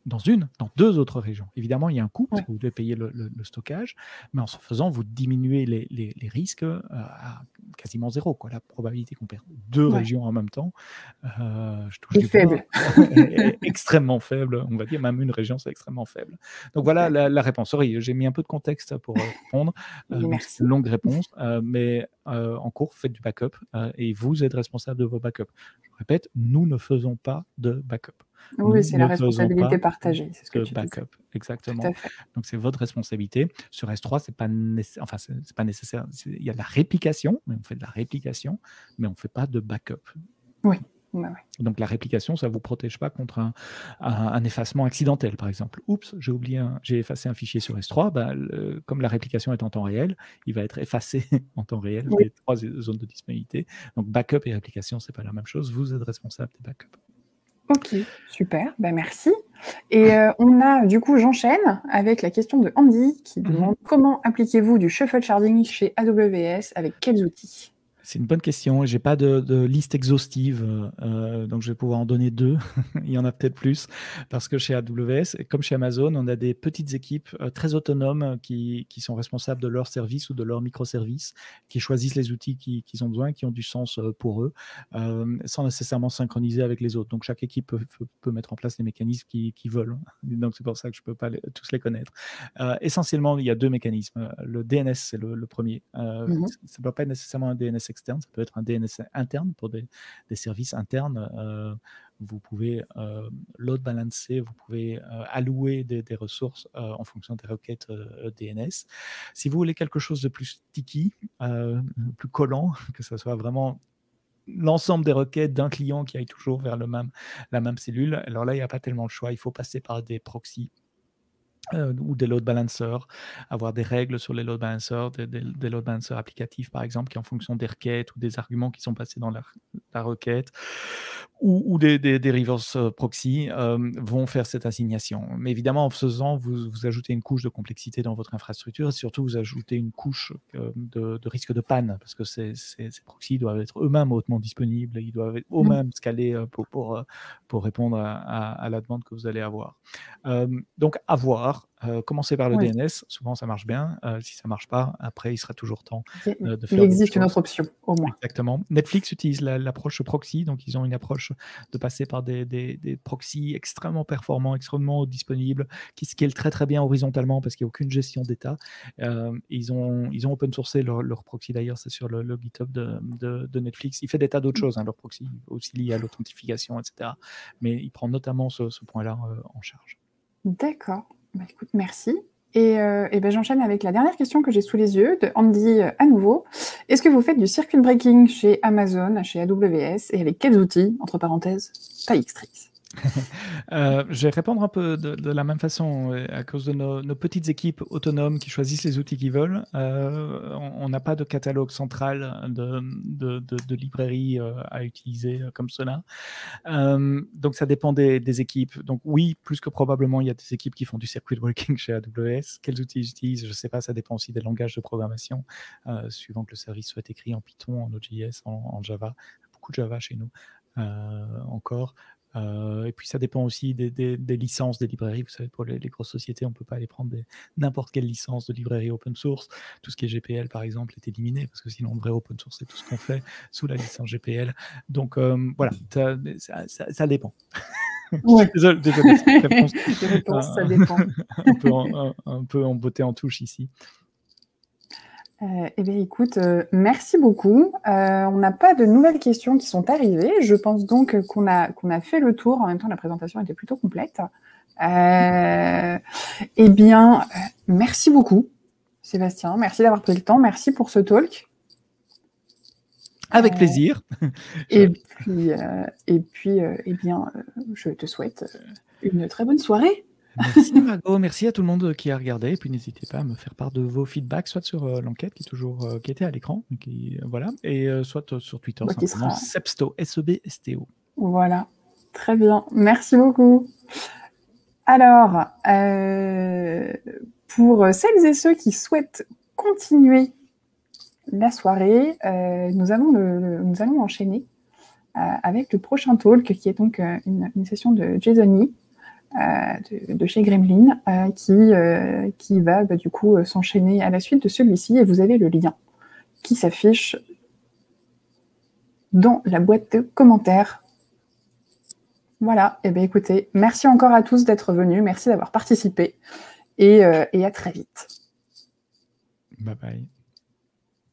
dans une, dans deux autres régions. Évidemment, il y a un coût, parce que vous devez payer le, stockage, mais en ce faisant, vous diminuez les, risques euh, à quasiment zéro. Quoi. La probabilité qu'on perde deux régions en même temps, euh, je est extrêmement faible, on va dire, même une région, c'est extrêmement faible. Donc voilà la, réponse. Sorry, j'ai mis un peu de contexte pour euh, répondre. Euh, Merci. Longue réponse, mais en cours, faites du backup et vous êtes responsable de vos backups. Je répète, nous ne faisons pas de backup. Oui, c'est la responsabilité partagée. C'est ce que tu backup, exactement. Donc c'est votre responsabilité. Sur S3, c'est pas, enfin, c'est pas nécessaire. Il y a de la réplication, mais on fait la réplication, mais on fait pas de backup. Oui. Donc la réplication, ça ne vous protège pas contre un, effacement accidentel, par exemple. Oups, j'ai oublié, j'ai effacé un fichier sur S3. Bah, comme la réplication est en temps réel, il va être effacé en temps réel oui. les trois zones de disponibilité. Donc backup et réplication, c'est pas la même chose. Vous êtes responsable des backups. Ok, super, ben merci. Et euh, on a du coup, j'enchaîne avec la question de Andy qui mhm. demande comment appliquez-vous du shuffle sharding chez AWS avec quels outils c'est une bonne question. J'ai pas de, liste exhaustive, euh, euh, donc je vais pouvoir en donner deux. Il y en a peut-être plus parce que chez AWS, comme chez Amazon, on a des petites équipes euh, très autonomes qui, sont responsables de leur service ou de leur microservice, qui choisissent les outils qu'ils ont besoin, qui ont du sens pour eux, sans nécessairement synchroniser avec les autres. Donc chaque équipe peut, mettre en place les mécanismes qu'ils qui veulent. Donc c'est pour ça que je peux pas tous les connaître. essentiellement, il y a deux mécanismes. Le DNS, c'est le, premier. Mhm. Ça ne doit pas être nécessairement un DNS externe, ça peut être un DNS interne pour des, services internes. Euh, vous pouvez euh, load balancer, vous pouvez euh, allouer des, ressources en fonction des requêtes DNS. Si vous voulez quelque chose de plus sticky, plus collant, que ce soit vraiment l'ensemble des requêtes d'un client qui aille toujours vers le même, la même cellule, alors là, il n'y a pas tellement de choix, il faut passer par des proxys euh, ou des load balancers, avoir des règles sur les load balancers, des, load balancers applicatifs par exemple, qui en fonction des requêtes ou des arguments qui sont passés dans la, requête, ou, des, reverse euh, proxy euh, vont faire cette assignation. Mais évidemment, en faisant, vous, vous ajoutez une couche de complexité dans votre infrastructure et surtout vous ajoutez une couche de, risque de panne, parce que ces, ces, proxys doivent être eux-mêmes hautement disponibles, ils doivent être mmh. eux-mêmes scalés pour, pour, répondre à, à, la demande que vous allez avoir. donc, à voir euh, commencer par le DNS, souvent ça marche bien. Euh, si ça marche pas, après il sera toujours temps euh, de faire. Il existe une autre option, au moins. Exactement. Netflix utilise l'approche proxy, donc ils ont une approche de passer par des, des, des proxys extrêmement performants, extrêmement disponibles, qui scalent très très bien horizontalement parce qu'il n'y a aucune gestion d'état. ils, ont, ils ont open sourcé leur, leur proxy d'ailleurs, c'est sur le, GitHub de, de, Netflix. Il fait des tas d'autres choses, hein, leur proxy, aussi lié à l'authentification, etc. Mais il prend notamment ce, ce point-là en charge. D'accord. Bah, écoute, merci. Euh, et, ben j'enchaîne avec la dernière question que j'ai sous les yeux de Andy euh, à nouveau. Est-ce que vous faites du circuit breaking chez Amazon, chez AWS et avec quels outils, entre parenthèses, pas Euh, je vais répondre un peu de, la même façon. Euh, à cause de nos, petites équipes autonomes qui choisissent les outils qu'ils veulent, euh, on n'a pas de catalogue central de, de, librairie à utiliser comme cela. donc ça dépend des, équipes. Donc oui, plus que probablement, il y a des équipes qui font du circuit working chez AWS. Quels outils ils utilisent, je ne sais pas, ça dépend aussi des langages de programmation, suivant que le service soit écrit en Python, en Node.js, en, en Java. Beaucoup de Java chez nous. encore. Euh, et puis ça dépend aussi des, licences des librairies. Vous savez, pour les, grosses sociétés, on ne peut pas aller prendre n'importe quelle licence de librairie open source. Tout ce qui est GPL, par exemple, est éliminé parce que sinon, on vrai open source c'est tout ce qu'on fait sous la licence GPL. Donc euh, voilà, ça, dépend. désolé, désolé réponse, ça euh, dépend. un, peu en, un, un peu en beauté en touche ici. Euh, eh bien, écoute, euh, merci beaucoup. Euh, on n'a pas de nouvelles questions qui sont arrivées. Je pense donc qu'on a, qu'on a fait le tour. En même temps, la présentation était plutôt complète. eh bien, merci beaucoup, Sébastien. Merci d'avoir pris le temps. Merci pour ce talk. Avec plaisir. et puis, et puis eh bien, je te souhaite une très bonne soirée. Merci merci à tout le monde qui a regardé. Et puis n'hésitez pas à me faire part de vos feedbacks, soit sur euh, l'enquête qui est toujours euh, qui était à l'écran, euh, voilà, et soit sur Twitter, simplement Sebsto, S-E-B-S-T-O. Voilà, très bien, merci beaucoup. Alors, pour celles et ceux qui souhaitent continuer la soirée, nous, nous allons enchaîner avec le prochain talk qui est donc une, session de Jason euh, de, chez Gremlin euh, qui, euh, qui va bah, du coup s'enchaîner à la suite de celui-ci et vous avez le lien qui s'affiche dans la boîte de commentaires. Voilà, et eh bien écoutez, merci encore à tous d'être venus, merci d'avoir participé et, et à très vite. Bye bye.